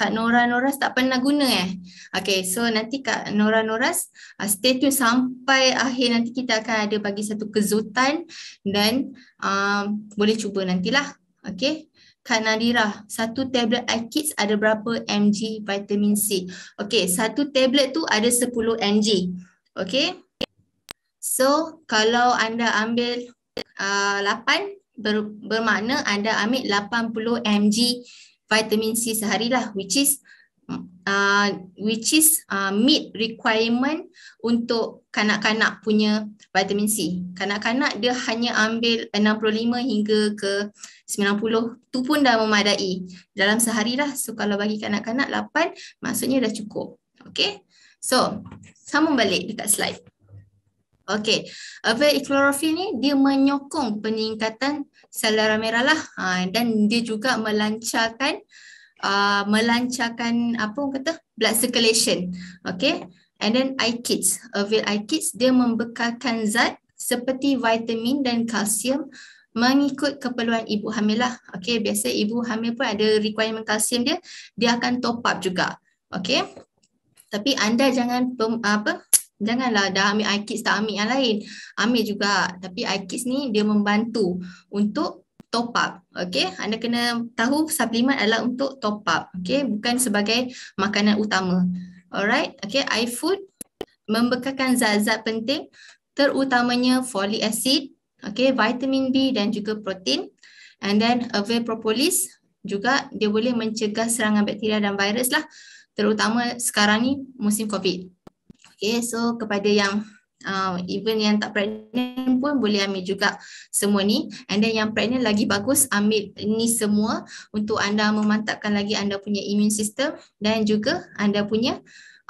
Kak Nora Noras tak pernah guna eh. Okay, so nanti Kak Nora Noras uh, stay tune sampai akhir nanti kita akan ada bagi satu kezutan dan uh, boleh cuba nantilah. Okay, Kak Nadira, satu tablet iKids ada berapa mg vitamin C? Okay, satu tablet tu ada 10 mg. Okay, so kalau anda ambil uh, ah, 8 bermakna anda ambil 80 mg vitamin C sehari lah, which is uh, which is uh, meet requirement untuk kanak-kanak punya vitamin C. Kanak-kanak dia hanya ambil 65 hingga ke 90 tu pun dah memadai dalam sehari lah. So kalau bagi kanak-kanak 8 maksudnya dah cukup. Okay. So sambung balik dekat slide. Okay, apa uh, chlorophyll ni dia menyokong peningkatan selera merah lah ha, dan dia juga melancarkan uh, melancarkan apa orang kata blood circulation okay and then iKids avail iKids dia membekalkan zat seperti vitamin dan kalsium mengikut keperluan ibu hamil lah okay biasa ibu hamil pun ada requirement kalsium dia dia akan top up juga okay tapi anda jangan apa Janganlah dah ambil iKids tak ambil yang lain. Ambil juga. Tapi iKids ni dia membantu untuk top up. Okay. Anda kena tahu suplemen adalah untuk top up. Okay. Bukan sebagai makanan utama. Alright. Okay. iFood membekalkan zat-zat penting terutamanya folic acid, okay, vitamin B dan juga protein. And then avail propolis juga dia boleh mencegah serangan bakteria dan virus lah. Terutama sekarang ni musim COVID. Okay, so kepada yang uh, even yang tak pregnant pun boleh ambil juga semua ni. And then yang pregnant lagi bagus ambil ni semua untuk anda memantapkan lagi anda punya immune system dan juga anda punya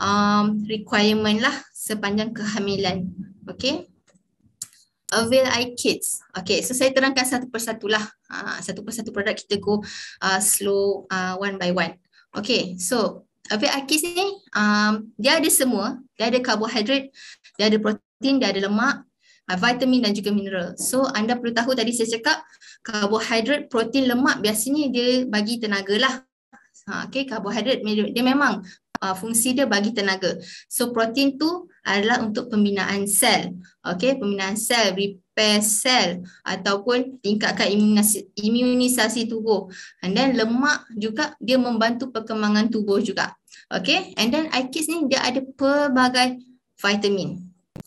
um, requirement lah sepanjang kehamilan. Okay. Avail Eye Kids. Okay, so saya terangkan satu persatu lah. Uh, satu persatu produk kita go uh, slow uh, one by one. Okay, so Afiq Akis ni um, dia ada semua. Dia ada karbohidrat, dia ada protein, dia ada lemak, uh, vitamin dan juga mineral. So anda perlu tahu tadi saya cakap karbohidrat, protein, lemak biasanya dia bagi tenaga lah. Ha, okay, karbohidrat dia memang uh, fungsi dia bagi tenaga. So protein tu adalah untuk pembinaan sel. Okay, pembinaan sel, repair sel ataupun tingkatkan imunisasi, imunisasi tubuh. And then lemak juga dia membantu perkembangan tubuh juga. Okay, and then IKIS ni dia ada pelbagai vitamin.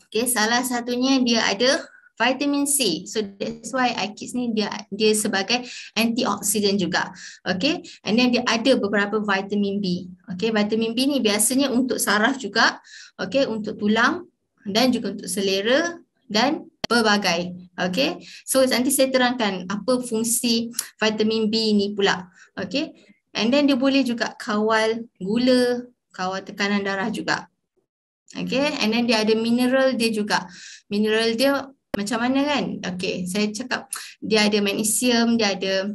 Okay, salah satunya dia ada vitamin C. So that's why IKIS ni dia dia sebagai antioksidan juga. Okay, and then dia ada beberapa vitamin B. Okay, vitamin B ni biasanya untuk saraf juga. Okay, untuk tulang dan juga untuk selera dan pelbagai. Okay, so nanti saya terangkan apa fungsi vitamin B ni pula. Okay, And then dia boleh juga kawal gula, kawal tekanan darah juga. Okay, and then dia ada mineral dia juga. Mineral dia macam mana kan? Okay, saya cakap dia ada magnesium, dia ada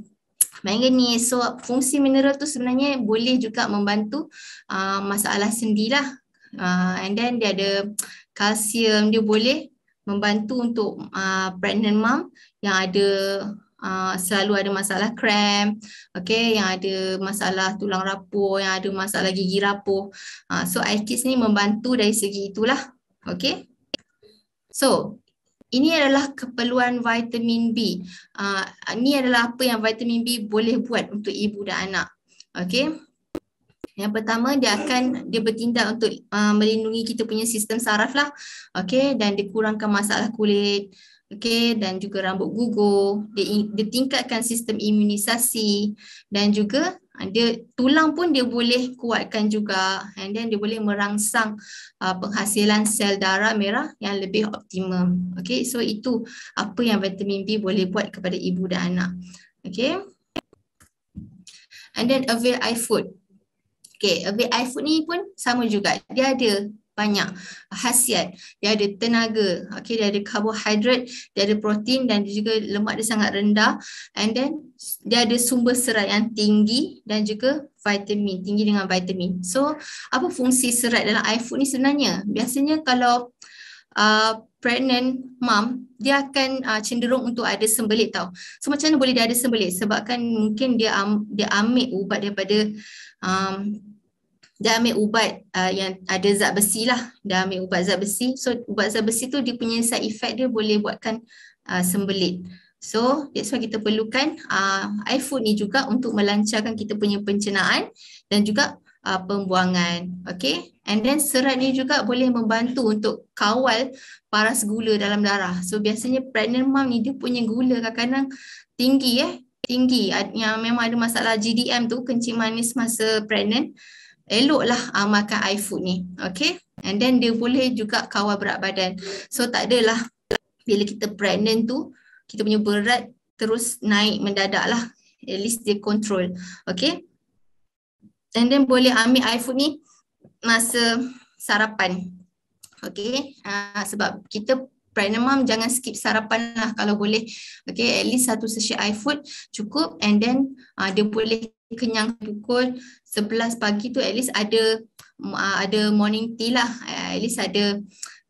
manganese. So, fungsi mineral tu sebenarnya boleh juga membantu uh, masalah sendilah. Uh, and then dia ada kalsium, dia boleh membantu untuk uh, pregnant mom yang ada Ah, selalu ada masalah krem, okay, yang ada masalah tulang rapuh, yang ada masalah gigi rapuh. Uh, so Kids ni membantu dari segi itulah. Okay. So, ini adalah keperluan vitamin B. Uh, ah, ini adalah apa yang vitamin B boleh buat untuk ibu dan anak. Okay. Yang pertama dia akan dia bertindak untuk uh, melindungi kita punya sistem saraf lah. Okay. Dan dikurangkan masalah kulit okay, dan juga rambut gugur, dia, dia tingkatkan sistem imunisasi dan juga ah, dia tulang pun dia boleh kuatkan juga and then dia boleh merangsang uh, penghasilan sel darah merah yang lebih optimum. Okay, so itu apa yang vitamin B boleh buat kepada ibu dan anak. Okay. And then avail food. Okay, avail food ni pun sama juga. Dia ada banyak khasiat. Dia ada tenaga, okay, dia ada karbohidrat, dia ada protein dan juga lemak dia sangat rendah. And then dia ada sumber serat yang tinggi dan juga vitamin, tinggi dengan vitamin. So apa fungsi serat dalam iFood ni sebenarnya? Biasanya kalau uh, pregnant mom, dia akan uh, cenderung untuk ada sembelit tau. So macam mana boleh dia ada sembelit? Sebabkan mungkin dia, um, dia ambil ubat daripada um, dia ambil ubat uh, yang ada zat besi lah. Dia ambil ubat zat besi. So ubat zat besi tu dia punya side effect dia boleh buatkan uh, sembelit. So that's why kita perlukan uh, iFood ni juga untuk melancarkan kita punya pencernaan dan juga uh, pembuangan. Okay. And then serat ni juga boleh membantu untuk kawal paras gula dalam darah. So biasanya pregnant mom ni dia punya gula kadang-kadang tinggi eh. Tinggi yang memang ada masalah GDM tu kencing manis masa pregnant eloklah uh, makan iFood ni. Okay. And then dia boleh juga kawal berat badan. So tak adalah bila kita pregnant tu, kita punya berat terus naik mendadak lah. At least dia control. Okay. And then boleh ambil iFood ni masa sarapan. Okay. Uh, sebab kita pregnant mom jangan skip sarapan lah kalau boleh. Okay, at least satu sesi iFood cukup and then uh, dia boleh kenyang pukul 11 pagi tu at least ada uh, ada morning tea lah uh, at least ada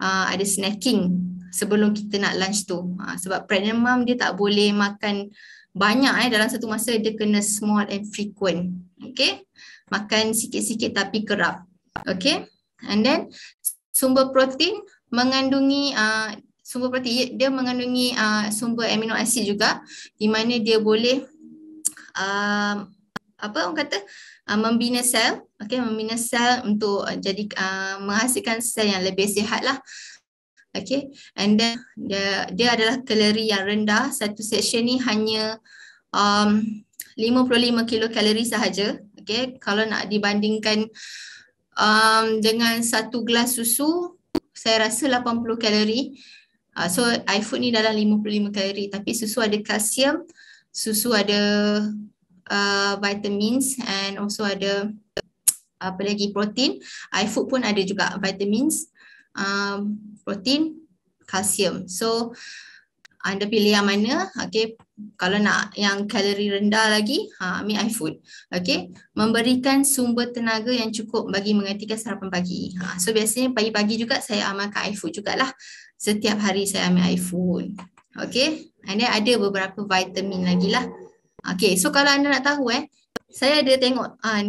uh, ada snacking sebelum kita nak lunch tu uh, sebab pregnant mom dia tak boleh makan banyak eh dalam satu masa dia kena small and frequent okay makan sikit-sikit tapi kerap okay and then sumber protein mengandungi uh, sumber protein dia mengandungi uh, sumber amino asid juga di mana dia boleh uh, apa orang kata uh, membina sel okey membina sel untuk uh, jadi uh, menghasilkan sel yang lebih sihat lah okey and then dia dia adalah kalori yang rendah satu section ni hanya um, 55 kalori sahaja okey kalau nak dibandingkan um, dengan satu gelas susu saya rasa 80 kalori uh, so iFood ni dalam 55 kalori tapi susu ada kalsium susu ada uh, vitamins and also ada apa lagi protein. iFood pun ada juga vitamins, um, protein, kalsium. So anda pilih yang mana? Okay, kalau nak yang kalori rendah lagi, ha, ambil iFood. Okay, memberikan sumber tenaga yang cukup bagi menggantikan sarapan pagi. Ha, so biasanya pagi-pagi juga saya amalkan iFood lah. Setiap hari saya ambil iFood. Okay, and then ada beberapa vitamin lagi lah. Okay, so kalau anda nak tahu eh, saya ada tengok, uh,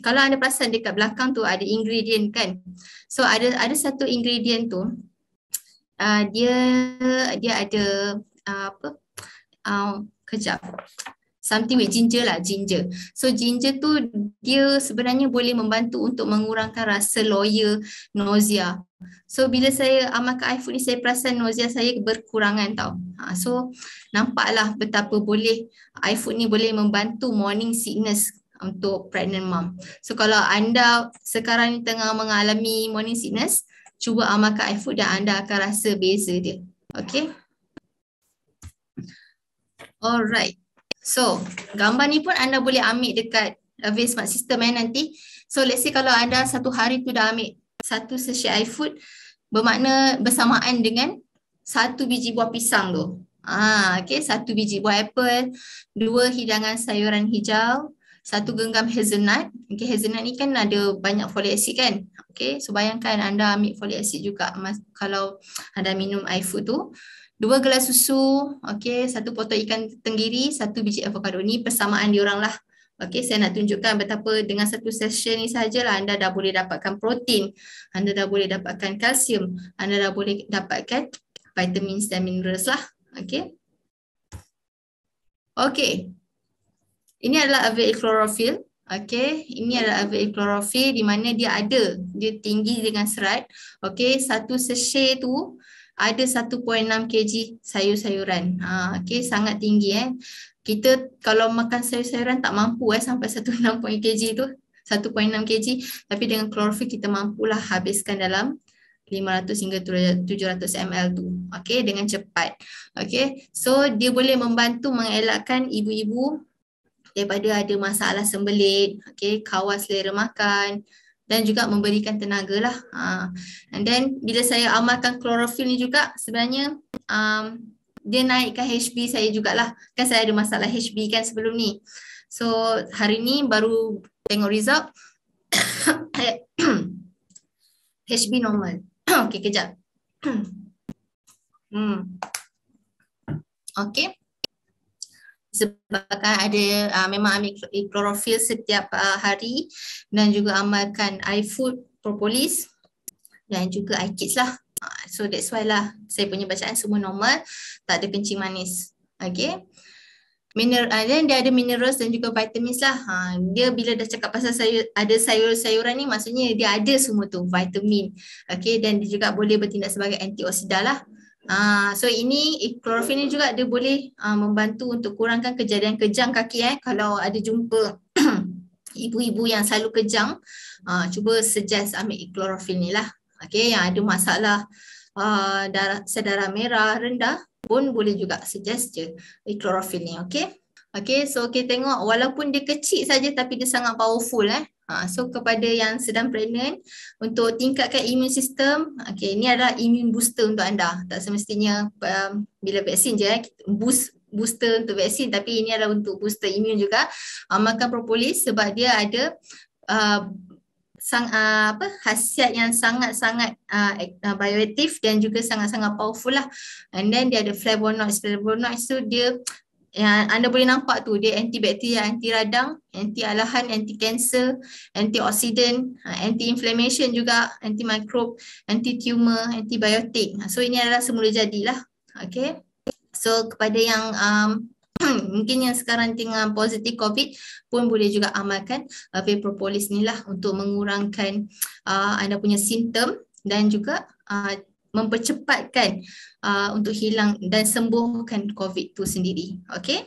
kalau anda perasan dekat belakang tu ada ingredient kan. So ada ada satu ingredient tu, uh, dia dia ada uh, apa, uh, kejap something with ginger lah ginger so ginger tu dia sebenarnya boleh membantu untuk mengurangkan rasa loya nausea so bila saya amalkan iFood ni saya perasan nausea saya berkurangan tau ha, so nampaklah betapa boleh iFood ni boleh membantu morning sickness untuk pregnant mom so kalau anda sekarang ni tengah mengalami morning sickness cuba amalkan iFood dan anda akan rasa beza dia okay Alright, So, gambar ni pun anda boleh ambil dekat Avail uh, Smart System eh nanti. So, let's say kalau anda satu hari tu dah ambil satu sachet iFood, bermakna bersamaan dengan satu biji buah pisang tu. Ah, okay, satu biji buah apple, dua hidangan sayuran hijau, satu genggam hazelnut. Okay, hazelnut ni kan ada banyak folic acid kan? Okay, so bayangkan anda ambil folic acid juga mas- kalau anda minum iFood tu dua gelas susu, okay. satu potong ikan tenggiri, satu biji avocado ni persamaan diorang lah. okay. saya nak tunjukkan betapa dengan satu session ni sajalah anda dah boleh dapatkan protein, anda dah boleh dapatkan kalsium, anda dah boleh dapatkan vitamin dan minerals lah. okay. Okay. Ini adalah avid chlorophyll. Okey, ini adalah avid chlorophyll di mana dia ada, dia tinggi dengan serat. okay. satu sachet tu ada 1.6 kg sayur-sayuran. Ha, okay, sangat tinggi. Eh. Kita kalau makan sayur-sayuran tak mampu eh, sampai 1.6 kg tu. 1.6 kg. Tapi dengan klorofil kita mampulah habiskan dalam 500 hingga 700 ml tu. Okay, dengan cepat. Okay, so dia boleh membantu mengelakkan ibu-ibu daripada ada masalah sembelit, okay, kawas selera makan, dan juga memberikan tenaga lah. Uh, and then bila saya amalkan klorofil ni juga sebenarnya um, dia naikkan HB saya jugalah. Kan saya ada masalah HB kan sebelum ni. So hari ni baru tengok result. HB normal. okay kejap. hmm. Okay sebabkan ada uh, memang ambil klorofil eh, setiap uh, hari dan juga amalkan i-food propolis dan juga iKids lah. Ah, so that's why lah saya punya bacaan semua normal, tak ada kencing manis. Okay. Mineral, then dia ada minerals dan juga vitamins lah. Ha, dia bila dah cakap pasal sayur, ada sayur-sayuran ni maksudnya dia ada semua tu vitamin. Okay dan dia juga boleh bertindak sebagai antioksidan lah. Ah, so ini klorofil ni juga dia boleh ah, membantu untuk kurangkan kejadian kejang kaki eh. Kalau ada jumpa ibu-ibu yang selalu kejang, ah, cuba suggest ambil klorofil ni lah. Okay, yang ada masalah ah, darah, sedara merah rendah pun boleh juga suggest je klorofil ni. Okay. Okay, so okay, tengok walaupun dia kecil saja tapi dia sangat powerful eh. Ha, so kepada yang sedang pregnant untuk tingkatkan imun sistem, okay, ini adalah imun booster untuk anda. Tak semestinya um, bila vaksin je, eh, boost booster untuk vaksin tapi ini adalah untuk booster imun juga. Uh, makan propolis sebab dia ada uh, sang uh, apa khasiat yang sangat-sangat uh, uh, bioaktif dan juga sangat-sangat powerful lah. And then dia ada flavonoids. Flavonoids tu dia yang anda boleh nampak tu dia antibakteria, anti radang, anti alahan, anti kanser, anti ha, antioksidan, anti inflammation juga, anti microbe, anti tumor, antibiotik. Ha, so ini adalah semula jadilah. Okay. So kepada yang um, mungkin yang sekarang tengah positif COVID pun boleh juga amalkan uh, vaporpolis ni lah untuk mengurangkan uh, anda punya simptom dan juga uh, mempercepatkan uh, untuk hilang dan sembuhkan COVID itu sendiri. Okay.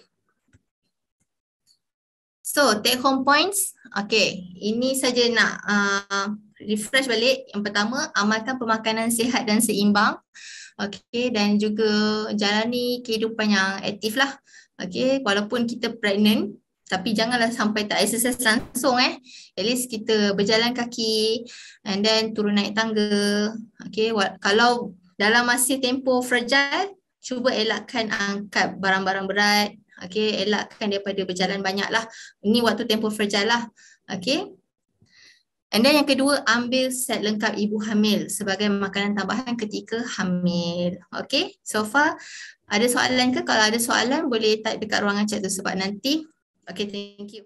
So, take home points. Okay, ini saja nak uh, refresh balik. Yang pertama, amalkan pemakanan sihat dan seimbang. Okay, dan juga jalani kehidupan yang aktif lah. Okay, walaupun kita pregnant, tapi janganlah sampai tak exercise langsung eh. At least kita berjalan kaki and then turun naik tangga. Okay, what, kalau dalam masih tempo fragile, cuba elakkan angkat barang-barang berat. Okay, elakkan daripada berjalan banyak lah. Ini waktu tempo fragile lah. Okay. And then yang kedua, ambil set lengkap ibu hamil sebagai makanan tambahan ketika hamil. Okay, so far ada soalan ke? Kalau ada soalan boleh type dekat ruangan chat tu sebab nanti Okay, thank you.